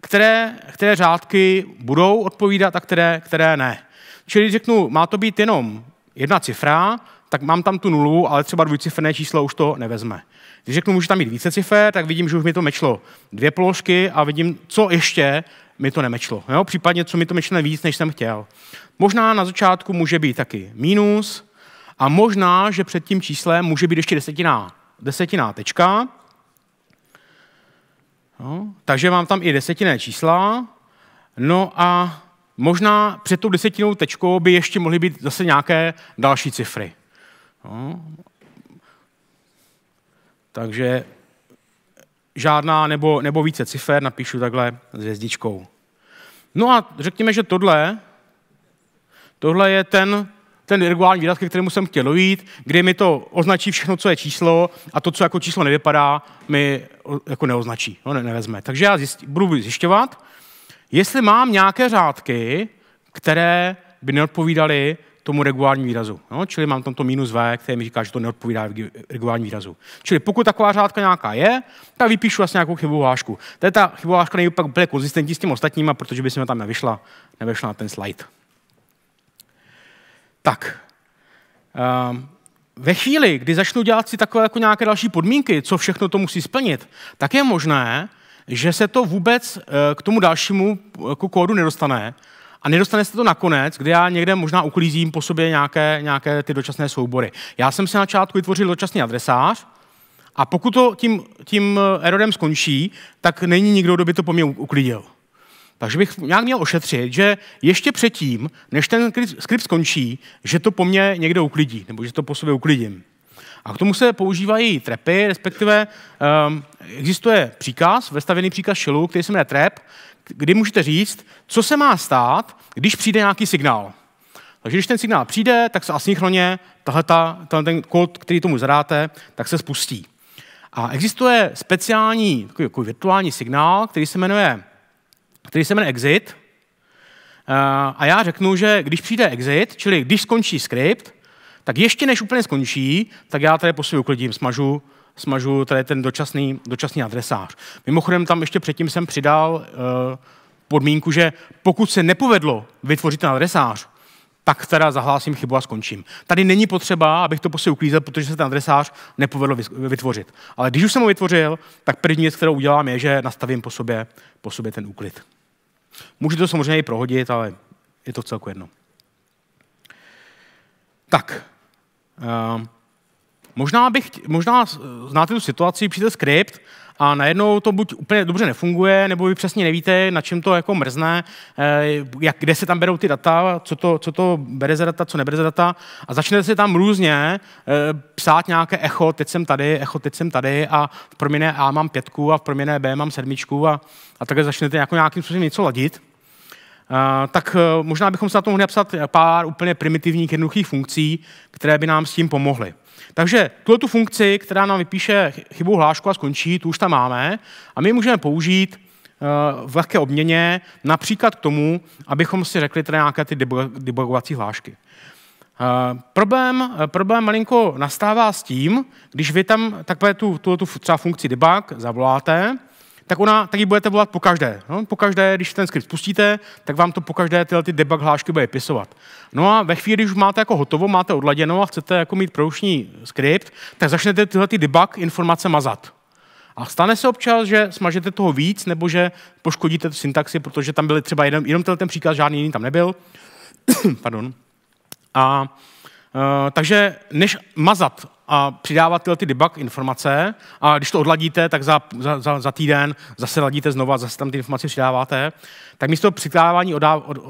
které, které řádky budou odpovídat a které, které ne. Čili řeknu, má to být jenom jedna cifra, tak mám tam tu nulu, ale třeba dvojciferné číslo už to nevezme. Když řeknu, může tam mít více cifer, tak vidím, že už mi to mečlo dvě položky a vidím, co ještě mi to nemečlo. Jo? Případně, co mi to mečlo víc, než jsem chtěl. Možná na začátku může být taky mínus a možná, že před tím číslem může být ještě desetiná, desetiná tečka. Jo? Takže mám tam i desetinné čísla. No a možná před tou desetinou tečkou by ještě mohly být zase nějaké další cifry. No. Takže žádná nebo, nebo více cifer napíšu takhle s hvězdičkou. No a řekněme, že tohle, tohle je ten, ten regulární výraz, ke kterému jsem chtěl jít, kde mi to označí všechno, co je číslo a to, co jako číslo nevypadá, mi jako neoznačí, no, ne, nevezme. Takže já zjist, budu zjišťovat, jestli mám nějaké řádky, které by neodpovídaly tomu regulárnímu výrazu. No? Čili mám tam to minus v, který mi říká, že to neodpovídá regulárnímu výrazu. Čili pokud taková řádka nějaká je, tak vypíšu vlastně nějakou chybovou hlášku. Tady ta chybová hláška není úplně, úplně konzistentní s tím ostatníma, protože by se mi tam nevyšla, nevyšla na ten slide. Tak. Um, ve chvíli, kdy začnu dělat si takové jako nějaké další podmínky, co všechno to musí splnit, tak je možné, že se to vůbec eh, k tomu dalšímu eh, jako kódu nedostane, a nedostane se to nakonec, kde já někde možná uklízím po sobě nějaké, nějaké ty dočasné soubory. Já jsem se na začátku vytvořil dočasný adresář, a pokud to tím, tím erodem skončí, tak není nikdo, kdo by to po mně uklidil. Takže bych nějak měl ošetřit, že ještě předtím, než ten skript skončí, že to po mně někdo uklidí, nebo že to po sobě uklidím. A k tomu se používají trepy, respektive um, existuje příkaz, vestavený příkaz šelu, který se jmenuje trep, kdy můžete říct, co se má stát, když přijde nějaký signál. Takže když ten signál přijde, tak se asynchronně tahleta, ten kód, který tomu zadáte, tak se spustí. A existuje speciální takový, jako virtuální signál, který se jmenuje, který se jmenuje exit. Eh, a já řeknu, že když přijde exit, čili když skončí skript, tak ještě než úplně skončí, tak já tady po uklidím, smažu, smažu tady ten dočasný, dočasný adresář. Mimochodem tam ještě předtím jsem přidal uh, podmínku, že pokud se nepovedlo vytvořit ten adresář, tak teda zahlásím chybu a skončím. Tady není potřeba, abych to prostě uklízel, protože se ten adresář nepovedl vytvořit. Ale když už jsem ho vytvořil, tak první věc, kterou udělám, je, že nastavím po sobě, po sobě ten úklid. Můžete to samozřejmě i prohodit, ale je to celku jedno. Tak, eh, Možná, bych, možná znáte tu situaci, přijde skript a najednou to buď úplně dobře nefunguje, nebo vy přesně nevíte, na čem to jako mrzne, eh, jak, kde se tam berou ty data, co to, co to bere za data, co nebere za data a začnete se tam různě eh, psát nějaké echo, teď jsem tady, echo, teď jsem tady a v proměně A mám pětku a v proměně B mám sedmičku a, a takhle začnete jako nějakým způsobem něco ladit. Uh, tak uh, možná bychom se na to mohli napsat pár úplně primitivních, jednoduchých funkcí, které by nám s tím pomohly. Takže tuhle tu funkci, která nám vypíše chybu hlášku a skončí, tu už tam máme a my můžeme použít eh, v lehké obměně, například k tomu, abychom si řekli teda nějaké ty debugovací hlášky. Uh, problém, eh, problém malinko nastává s tím, když vy tam takhle tu, tu, tu třeba funkci debug zavoláte, tak, ona, tak ji budete volat po každé. No, po každé, když ten skript spustíte, tak vám to po každé tyhle ty debug hlášky bude pisovat. No a ve chvíli, když už máte jako hotovo, máte odladěno a chcete jako mít produkční skript, tak začnete tyhle ty debug informace mazat. A stane se občas, že smažete toho víc, nebo že poškodíte tu syntaxi, protože tam byly třeba jenom, jenom ten příkaz, žádný jiný tam nebyl. [COUGHS] Pardon. A Eh, takže než mazat a přidávat tyhle ty debug informace a když to odladíte, tak za, za, za týden zase ladíte znova zase tam ty informace přidáváte, tak místo přidávání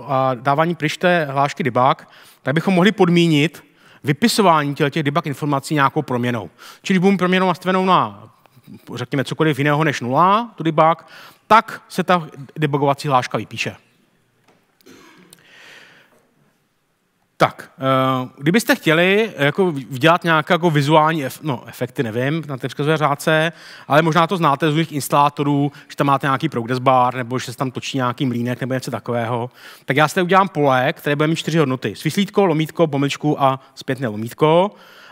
a dávání pryč té hlášky debug, tak bychom mohli podmínit vypisování těch debug informací nějakou proměnou. Čili budeme proměnou nastavenou na řekněme cokoliv jiného než nula, tu debug, tak se ta debugovací hláška vypíše. Tak, eh, kdybyste chtěli jako dělat nějaké jako vizuální ef, no, efekty, nevím, na té vzkazové řádce, ale možná to znáte z různých instalátorů, že tam máte nějaký progress bar, nebo že se tam točí nějaký mlínek, nebo něco takového, tak já si udělám pole, které bude mít čtyři hodnoty. Svislítko, lomítko, pomlčku a zpětné lomítko.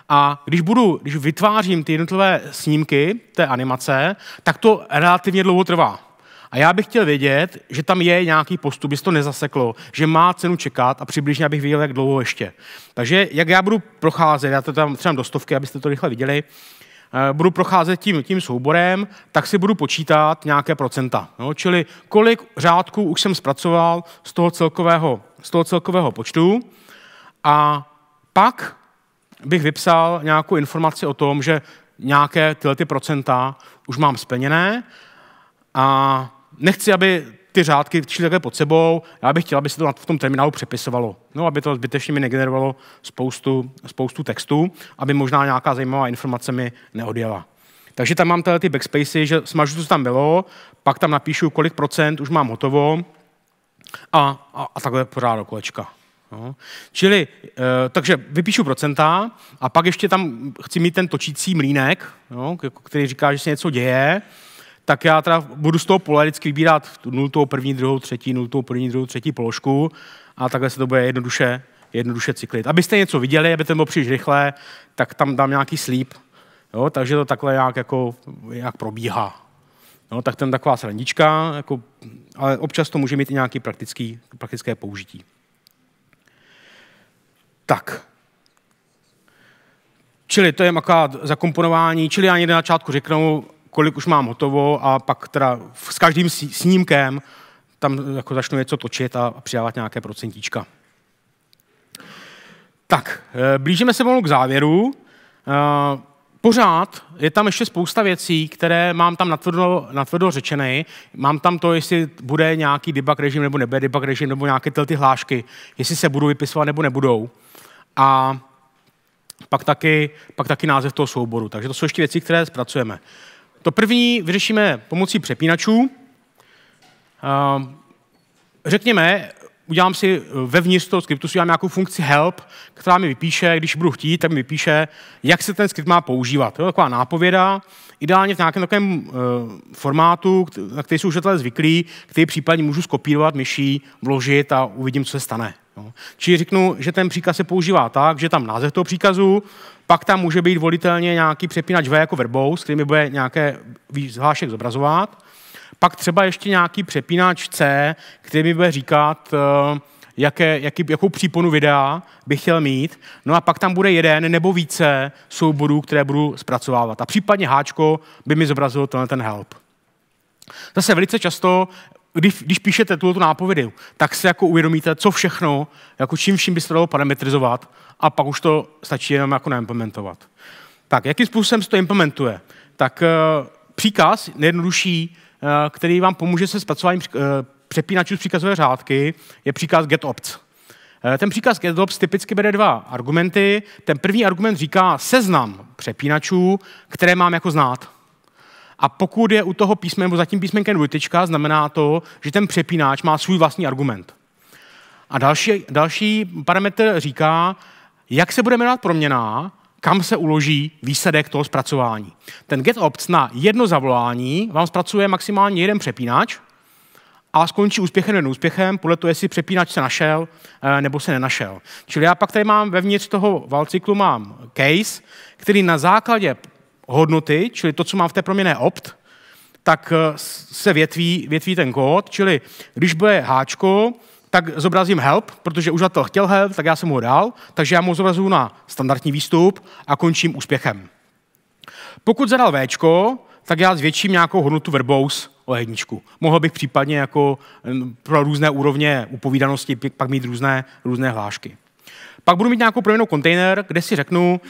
A když, budu, když vytvářím ty jednotlivé snímky té animace, tak to relativně dlouho trvá. A já bych chtěl vědět, že tam je nějaký postup, jestli to nezaseklo, že má cenu čekat a přibližně abych viděl jak dlouho ještě. Takže jak já budu procházet, já to tam třeba do stovky, abyste to rychle viděli, eh, budu procházet tím, tím souborem, tak si budu počítat nějaké procenta. No, čili kolik řádků už jsem zpracoval z toho celkového, z toho celkového počtu a pak bych vypsal nějakou informaci o tom, že nějaké tyhle ty procenta už mám splněné a nechci, aby ty řádky šly takhle pod sebou, já bych chtěl, aby se to v tom terminálu přepisovalo. No, aby to zbytečně mi negenerovalo spoustu, spoustu textů, aby možná nějaká zajímavá informace mi neodjela. Takže tam mám tyhle ty backspaces, že smažu, co tam bylo, pak tam napíšu, kolik procent už mám hotovo a, a, a takhle pořád do kolečka. No. Čili, e, takže vypíšu procenta a pak ještě tam chci mít ten točící mlínek, no, který říká, že se něco děje tak já teda budu z toho vždycky vybírat nultou, první, druhou, třetí, nultou, první, druhou, třetí položku a takhle se to bude jednoduše, jednoduše cyklit. Abyste něco viděli, aby to bylo příliš rychle, tak tam dám nějaký slíp, jo, takže to takhle nějak, jako, nějak probíhá. No, tak ten taková srandička, jako, ale občas to může mít i nějaké praktický, praktické použití. Tak. Čili to je maká zakomponování, čili já někde na začátku řeknu, kolik už mám hotovo a pak teda s každým snímkem tam jako začnu něco točit a přidávat nějaké procentíčka. Tak, eh, blížíme se pomalu k závěru. Eh, pořád je tam ještě spousta věcí, které mám tam natvrdo, natvrdo řečené. Mám tam to, jestli bude nějaký debug režim nebo nebude debug režim, nebo nějaké tyhle ty hlášky, jestli se budou vypisovat nebo nebudou. A pak taky, pak taky název toho souboru. Takže to jsou ještě věci, které zpracujeme. To první vyřešíme pomocí přepínačů. Řekněme, udělám si eh, vevnitř toho skriptu, si udělám nějakou funkci help, která mi vypíše, když budu chtít, tak mi vypíše, jak se ten skript má používat. je taková nápověda, ideálně v nějakém takovém eh, formátu, na který jsou uživatelé zvyklí, který případně můžu skopírovat myší, vložit a uvidím, co se stane. No. Čili řeknu, že ten příkaz se používá tak, že tam název toho příkazu, pak tam může být volitelně nějaký přepínač V jako verbou, s kterými bude nějaké výhlášek zobrazovat. Pak třeba ještě nějaký přepínač C, který mi bude říkat, eh, jaké, jaký, jakou příponu videa bych chtěl mít. No a pak tam bude jeden nebo více souborů, které budu zpracovávat. A případně háčko by mi zobrazilo tenhle ten help. Zase velice často když, když píšete tuto nápovědu, tak se jako uvědomíte, co všechno, jako čím vším byste dalo parametrizovat a pak už to stačí jenom jako naimplementovat. Tak, jakým způsobem se to implementuje? Tak eh, příkaz nejjednodušší, eh, který vám pomůže se zpracováním eh, přepínačů z příkazové řádky, je příkaz getOpts. Ten příkaz GetOps typicky bere dva argumenty. Ten první argument říká seznam přepínačů, které mám jako znát. A pokud je u toho písmen, nebo za tím písmenkem dvojtečka, znamená to, že ten přepínač má svůj vlastní argument. A další, další parametr říká, jak se bude jmenovat proměná, kam se uloží výsledek toho zpracování. Ten getOpt na jedno zavolání vám zpracuje maximálně jeden přepínač a skončí úspěchem nebo neúspěchem, podle toho, jestli přepínač se našel eh, nebo se nenašel. Čili já pak tady mám vevnitř toho valcyklu mám case, který na základě hodnoty, čili to, co mám v té proměně opt, tak eh, se větví, větví ten kód, čili když bude háčko, tak zobrazím help, protože uživatel chtěl help, tak já jsem ho dal, takže já mu zobrazuju na standardní výstup a končím úspěchem. Pokud zadal V, tak já zvětším nějakou hodnotu verbose o jedničku. Mohl bych případně jako hm, pro různé úrovně upovídanosti pak mít různé, různé hlášky. Pak budu mít nějakou proměnou kontejner, kde si řeknu,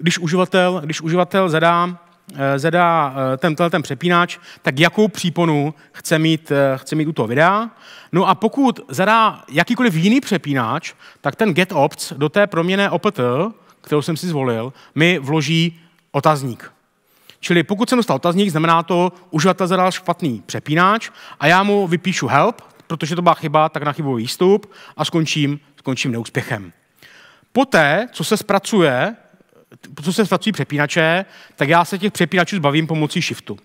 když uživatel, když uživatel zadá Eh, zadá eh, tenhle ten přepínač, tak jakou příponu chce mít, eh, chce mít u toho videa. No a pokud zadá jakýkoliv jiný přepínač, tak ten get opts do té proměné opt, kterou jsem si zvolil, mi vloží otazník. Čili pokud jsem dostal otazník, znamená to, uživatel zadal špatný přepínač a já mu vypíšu help, protože to byla chyba, tak na chybový výstup a skončím, skončím neúspěchem. Poté, co se zpracuje co se zpracují přepínače, tak já se těch přepínačů zbavím pomocí shiftu.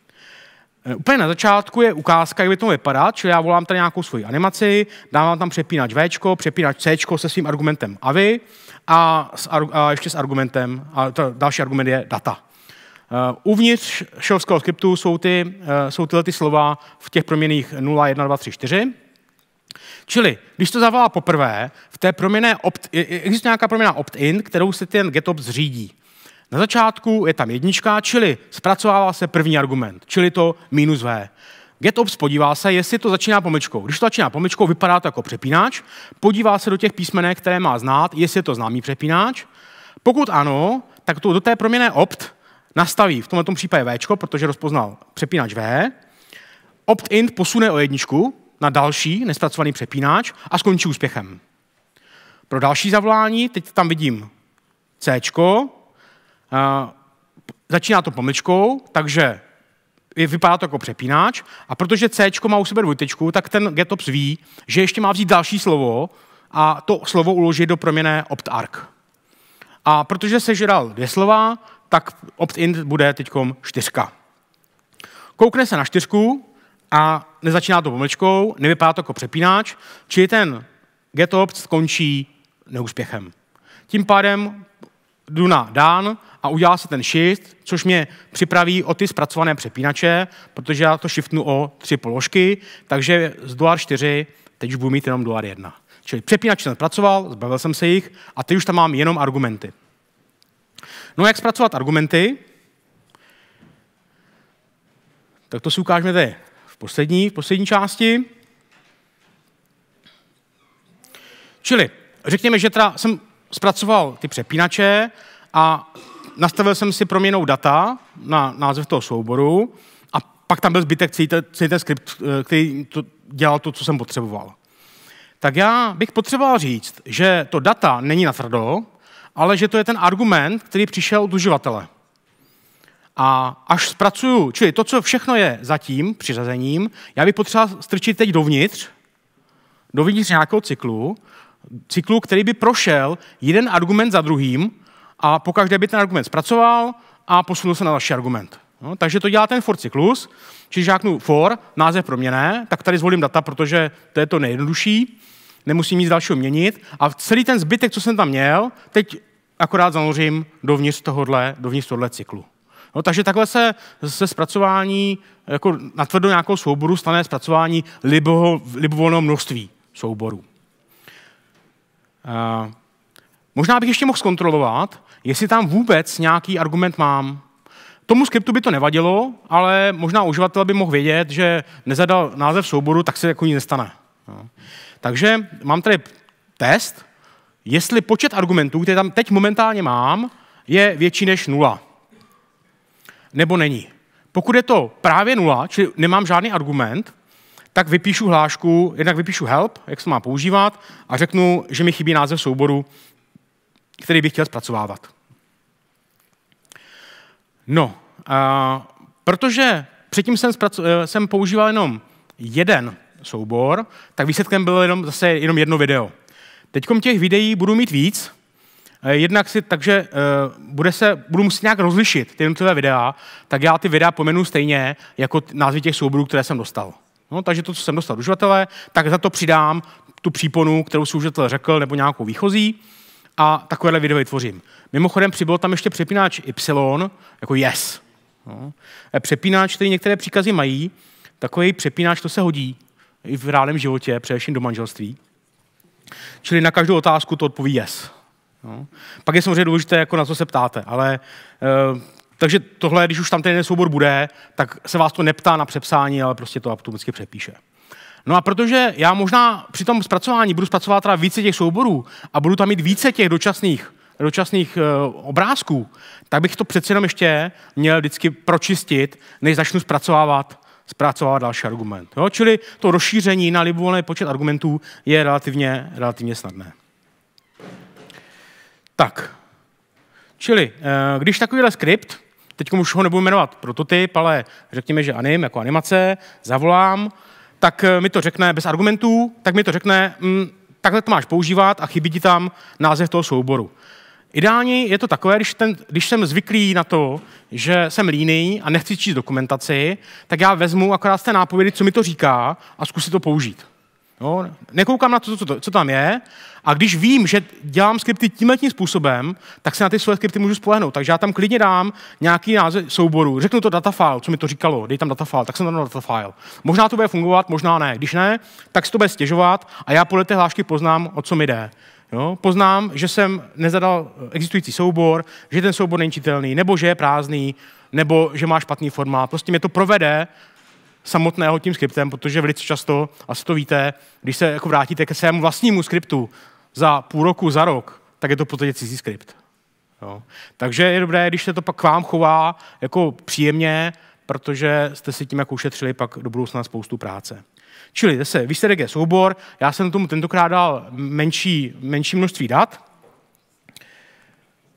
E, úplně na začátku je ukázka, jak by to vypadá, čili já volám tady nějakou svoji animaci, dávám tam přepínač V, přepínač C se svým argumentem AVI a, s, a ještě s argumentem, a to další argument je data. Uh, uvnitř šelského skriptu jsou, ty, uh, jsou tyhle ty slova v těch proměných 0, 1, 2, 3, 4 Čili, když to zavolá poprvé, v té proměné opt, existuje nějaká proměna opt-in, kterou si ten GetOps zřídí. Na začátku je tam jednička, čili zpracovává se první argument, čili to minus V. GetOps podívá se, jestli to začíná pomlčkou. Když to začíná pomlčkou, vypadá to jako přepínáč, podívá se do těch písmenek, které má znát, jestli je to známý přepínáč. Pokud ano, tak to do té proměny opt nastaví v tomto případě V, protože rozpoznal přepínač V. Opt-in posune o jedničku, na další nespracovaný přepínáč a skončí úspěchem. Pro další zavolání, teď tam vidím C, začíná to pomlčkou, takže vypadá to jako přepínáč a protože C má u sebe dvojtečku, tak ten GetOps ví, že ještě má vzít další slovo a to slovo uložit do proměné opt arc A protože sežral dvě slova, tak opt-in bude teď čtyřka. Koukne se na čtyřku a nezačíná to pomlčkou, nevypadá to jako přepínáč, či ten GetOps skončí neúspěchem. Tím pádem jdu na dán a udělá se ten shift, což mě připraví o ty zpracované přepínače, protože já to shiftnu o tři položky, takže z dolar 4 teď už budu mít jenom dolar 1. Čili přepínač jsem zpracoval, zbavil jsem se jich a teď už tam mám jenom argumenty. No a jak zpracovat argumenty? Tak to si ukážeme tady v poslední, v poslední části. Čili řekněme, že teda jsem zpracoval ty přepínače a nastavil jsem si proměnou data na název toho souboru a pak tam byl zbytek celý ten, celý ten skript, eh, který to, dělal to, co jsem potřeboval. Tak já bych potřeboval říct, že to data není na tvrdo, ale že to je ten argument, který přišel od uživatele. A až zpracuju, čili to, co všechno je zatím přiřazením, já bych potřeboval strčit teď dovnitř, dovnitř nějakého cyklu, cyklu, který by prošel jeden argument za druhým a pokaždé by ten argument zpracoval a posunul se na další argument. No, takže to dělá ten for cyklus, čiže žáknu for, název proměné, tak tady zvolím data, protože to je to nejjednodušší, nemusím nic dalšího měnit a celý ten zbytek, co jsem tam měl, teď akorát zanořím dovnitř tohohle, dovnitř tohohle cyklu. No, takže takhle se ze zpracování jako natvrdo nějakou souboru stane zpracování libo, libovolného množství souborů. Uh, možná bych ještě mohl zkontrolovat, jestli tam vůbec nějaký argument mám. Tomu skriptu by to nevadilo, ale možná uživatel by mohl vědět, že nezadal název souboru, tak se jako nic nestane. No. Takže mám tady test, jestli počet argumentů, které tam teď momentálně mám, je větší než nula nebo není. Pokud je to právě nula, čili nemám žádný argument, tak vypíšu hlášku, jednak vypíšu help, jak se má používat, a řeknu, že mi chybí název souboru, který bych chtěl zpracovávat. No, a protože předtím jsem, eh, jsem používal jenom jeden soubor, tak výsledkem bylo jenom, zase jenom jedno video. Teď těch videí budu mít víc, Eh, jednak si, takže eh, bude se, budu muset nějak rozlišit ty jednotlivé videa, tak já ty videa pomenu stejně jako názvy těch souborů, které jsem dostal. No, takže to, co jsem dostal uživatelé, tak za to přidám tu příponu, kterou si uživatel řekl, nebo nějakou výchozí a takovéhle video vytvořím. Mimochodem přibyl tam ještě přepínáč Y, jako yes. No. Eh, přepínáč, který některé příkazy mají, takový přepínáč, to se hodí i v reálném životě, především do manželství. Čili na každou otázku to odpoví yes. No. Pak je samozřejmě důležité, jako na co se ptáte, ale e, takže tohle, když už tam ten soubor bude, tak se vás to neptá na přepsání, ale prostě to automaticky přepíše. No a protože já možná při tom zpracování budu zpracovat teda více těch souborů a budu tam mít více těch dočasných, dočasných e, obrázků, tak bych to přece jenom ještě měl vždycky pročistit, než začnu zpracovávat, zpracovat další argument. Jo? Čili to rozšíření na libovolný počet argumentů je relativně, relativně snadné. Tak, čili eh, když takovýhle skript, teď už ho nebudu jmenovat prototyp, ale řekněme, že anim, jako animace, zavolám, tak eh, mi to řekne bez argumentů, tak mi to řekne, m, mm, takhle to máš používat a chybí ti tam název toho souboru. Ideální je to takové, když, ten, když jsem zvyklý na to, že jsem líný a nechci číst dokumentaci, tak já vezmu akorát z té nápovědy, co mi to říká a zkusím to použít. Jo? No, nekoukám na to, co, to, co tam je, a když vím, že dělám skripty tímhle tím způsobem, tak se na ty svoje skripty můžu spolehnout. Takže já tam klidně dám nějaký název souboru, řeknu to datafile, co mi to říkalo, dej tam datafile, tak jsem tam datafile. Možná to bude fungovat, možná ne. Když ne, tak si to bude stěžovat a já podle té hlášky poznám, o co mi jde. Jo? Poznám, že jsem nezadal existující soubor, že ten soubor není čitelný, nebo že je prázdný, nebo že má špatný formát. Prostě mě to provede samotného tím skriptem, protože velice často, asi to víte, když se jako vrátíte ke svému vlastnímu skriptu za půl roku, za rok, tak je to podstatě cizí skript. Jo. Takže je dobré, když se to pak k vám chová jako příjemně, protože jste si tím jako ušetřili pak do budoucna spoustu práce. Čili zase výsledek je soubor, já jsem tomu tentokrát dal menší, menší množství dat,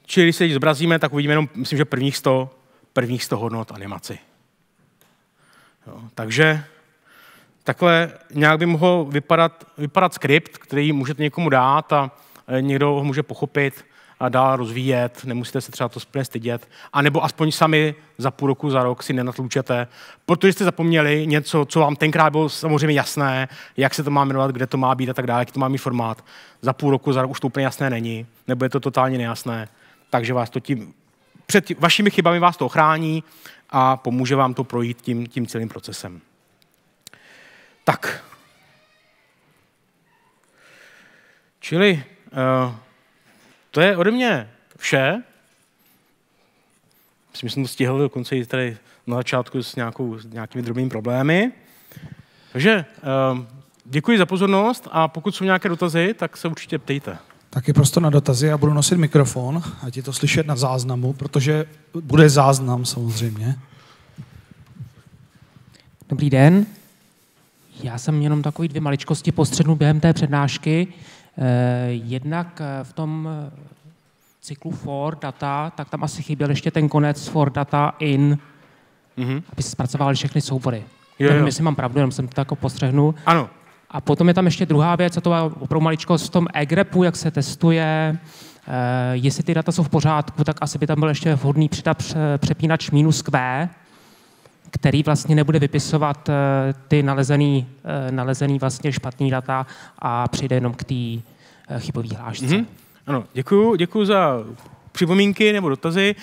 čili když se zobrazíme, tak uvidíme jenom, myslím, že prvních 100, prvních 100 hodnot animaci. Jo, takže takhle nějak by mohl vypadat, vypadat skript, který můžete někomu dát a e, někdo ho může pochopit a dál rozvíjet, nemusíte se třeba to splně stydět, anebo aspoň sami za půl roku, za rok si nenatlučete, protože jste zapomněli něco, co vám tenkrát bylo samozřejmě jasné, jak se to má jmenovat, kde to má být a tak dále, jaký to má mít formát. Za půl roku, za rok už to úplně jasné není, nebo je to totálně nejasné, takže vás to tím před vašimi chybami vás to ochrání, a pomůže vám to projít tím, tím celým procesem. Tak. Čili uh, to je ode mě vše. Myslím, že jsem to stihl dokonce i tady na začátku s, nějakou, s nějakými drobnými problémy. Takže uh, děkuji za pozornost a pokud jsou nějaké dotazy, tak se určitě ptejte. Tak je prostor na dotazy, já budu nosit mikrofon, ať je to slyšet na záznamu, protože bude záznam samozřejmě. Dobrý den. Já jsem jenom takový dvě maličkosti postřednu během té přednášky. Eh, jednak eh, v tom eh, cyklu for data, tak tam asi chyběl ještě ten konec for data in, mm-hmm. aby se zpracovali všechny soubory. Jo, jo. Nevím, jestli mám pravdu, jenom jsem to tak jako postřehnu. Ano, a potom je tam ještě druhá věc, a to je opravdu maličko v tom egrepu, jak se testuje, eh, jestli ty data jsou v pořádku, tak asi by tam byl ještě vhodný přidat přepínač minus Q, který vlastně nebude vypisovat eh, ty nalezený, eh, nalezený vlastně špatný data a přijde jenom k té chybové hlášce. Mm-hmm. Ano, děkuju, děkuju za připomínky nebo dotazy.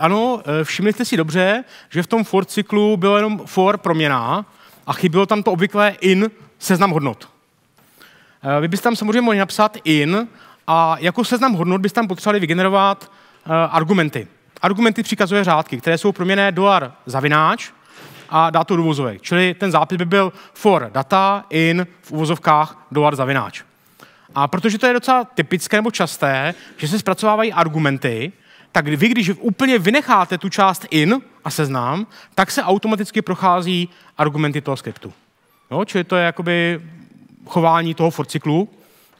Ano, všimli jste si dobře, že v tom for cyklu byla jenom for proměna a chybělo tam to obvyklé in seznam hodnot. Eh, vy byste tam samozřejmě mohli napsat in a jako seznam hodnot byste tam potřebovali vygenerovat eh, argumenty. Argumenty přikazuje řádky, které jsou proměné dolar zavináč a dá to do Čili ten zápis by byl for data in v uvozovkách dolar zavináč. A protože to je docela typické nebo časté, že se zpracovávají argumenty, tak vy, když úplně vynecháte tu část in a seznám, tak se automaticky prochází argumenty toho skriptu. Jo? Čili to je jakoby chování toho for cyklu,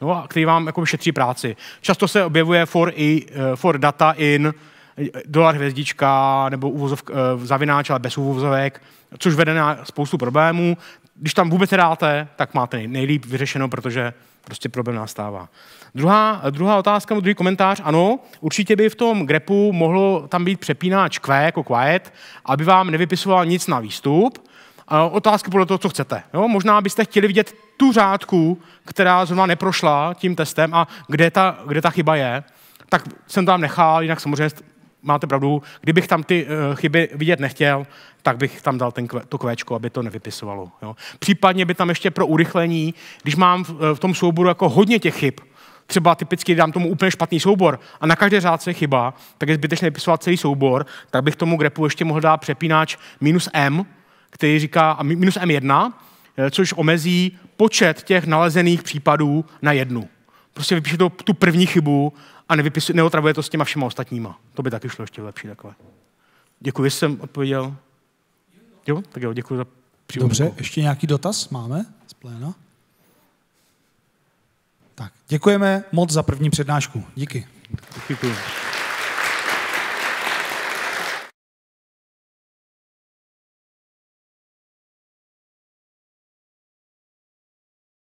jo? který vám jakoby šetří práci. Často se objevuje for, i, eh, for data in eh, dolar hvězdička nebo uvozov, eh, zavináč, ale bez uvozovek, což vede na spoustu problémů. Když tam vůbec nedáte, tak máte nejlíp vyřešeno, protože Prostě problém nastává. Druhá, druhá otázka, druhý komentář. Ano, určitě by v tom grepu mohlo tam být přepínáč Q jako quiet, aby vám nevypisoval nic na výstup. Otázky podle toho, co chcete. Jo? Možná byste chtěli vidět tu řádku, která zrovna neprošla tím testem a kde ta, kde ta chyba je tak jsem tam nechal, jinak samozřejmě máte pravdu, kdybych tam ty eh, chyby vidět nechtěl, tak bych tam dal ten, to kvéčko, aby to nevypisovalo. Jo. Případně by tam ještě pro urychlení, když mám v, eh, v tom souboru jako hodně těch chyb, třeba typicky dám tomu úplně špatný soubor a na každé řádce chyba, tak je zbytečné vypisovat celý soubor, tak bych tomu grepu ještě mohl dát přepínáč minus M, který říká, a minus M1, eh, což omezí počet těch nalezených případů na jednu. Prostě vypíše to, tu první chybu a nevypisuje, neotravuje to s těma všema ostatníma. To by taky šlo ještě lepší takové. Děkuji, že jsem odpověděl. Jo, tak jo, děkuji za přímo. Dobře, ještě nějaký dotaz máme z pléna? Tak, děkujeme moc za první přednášku. Díky. Děkuji.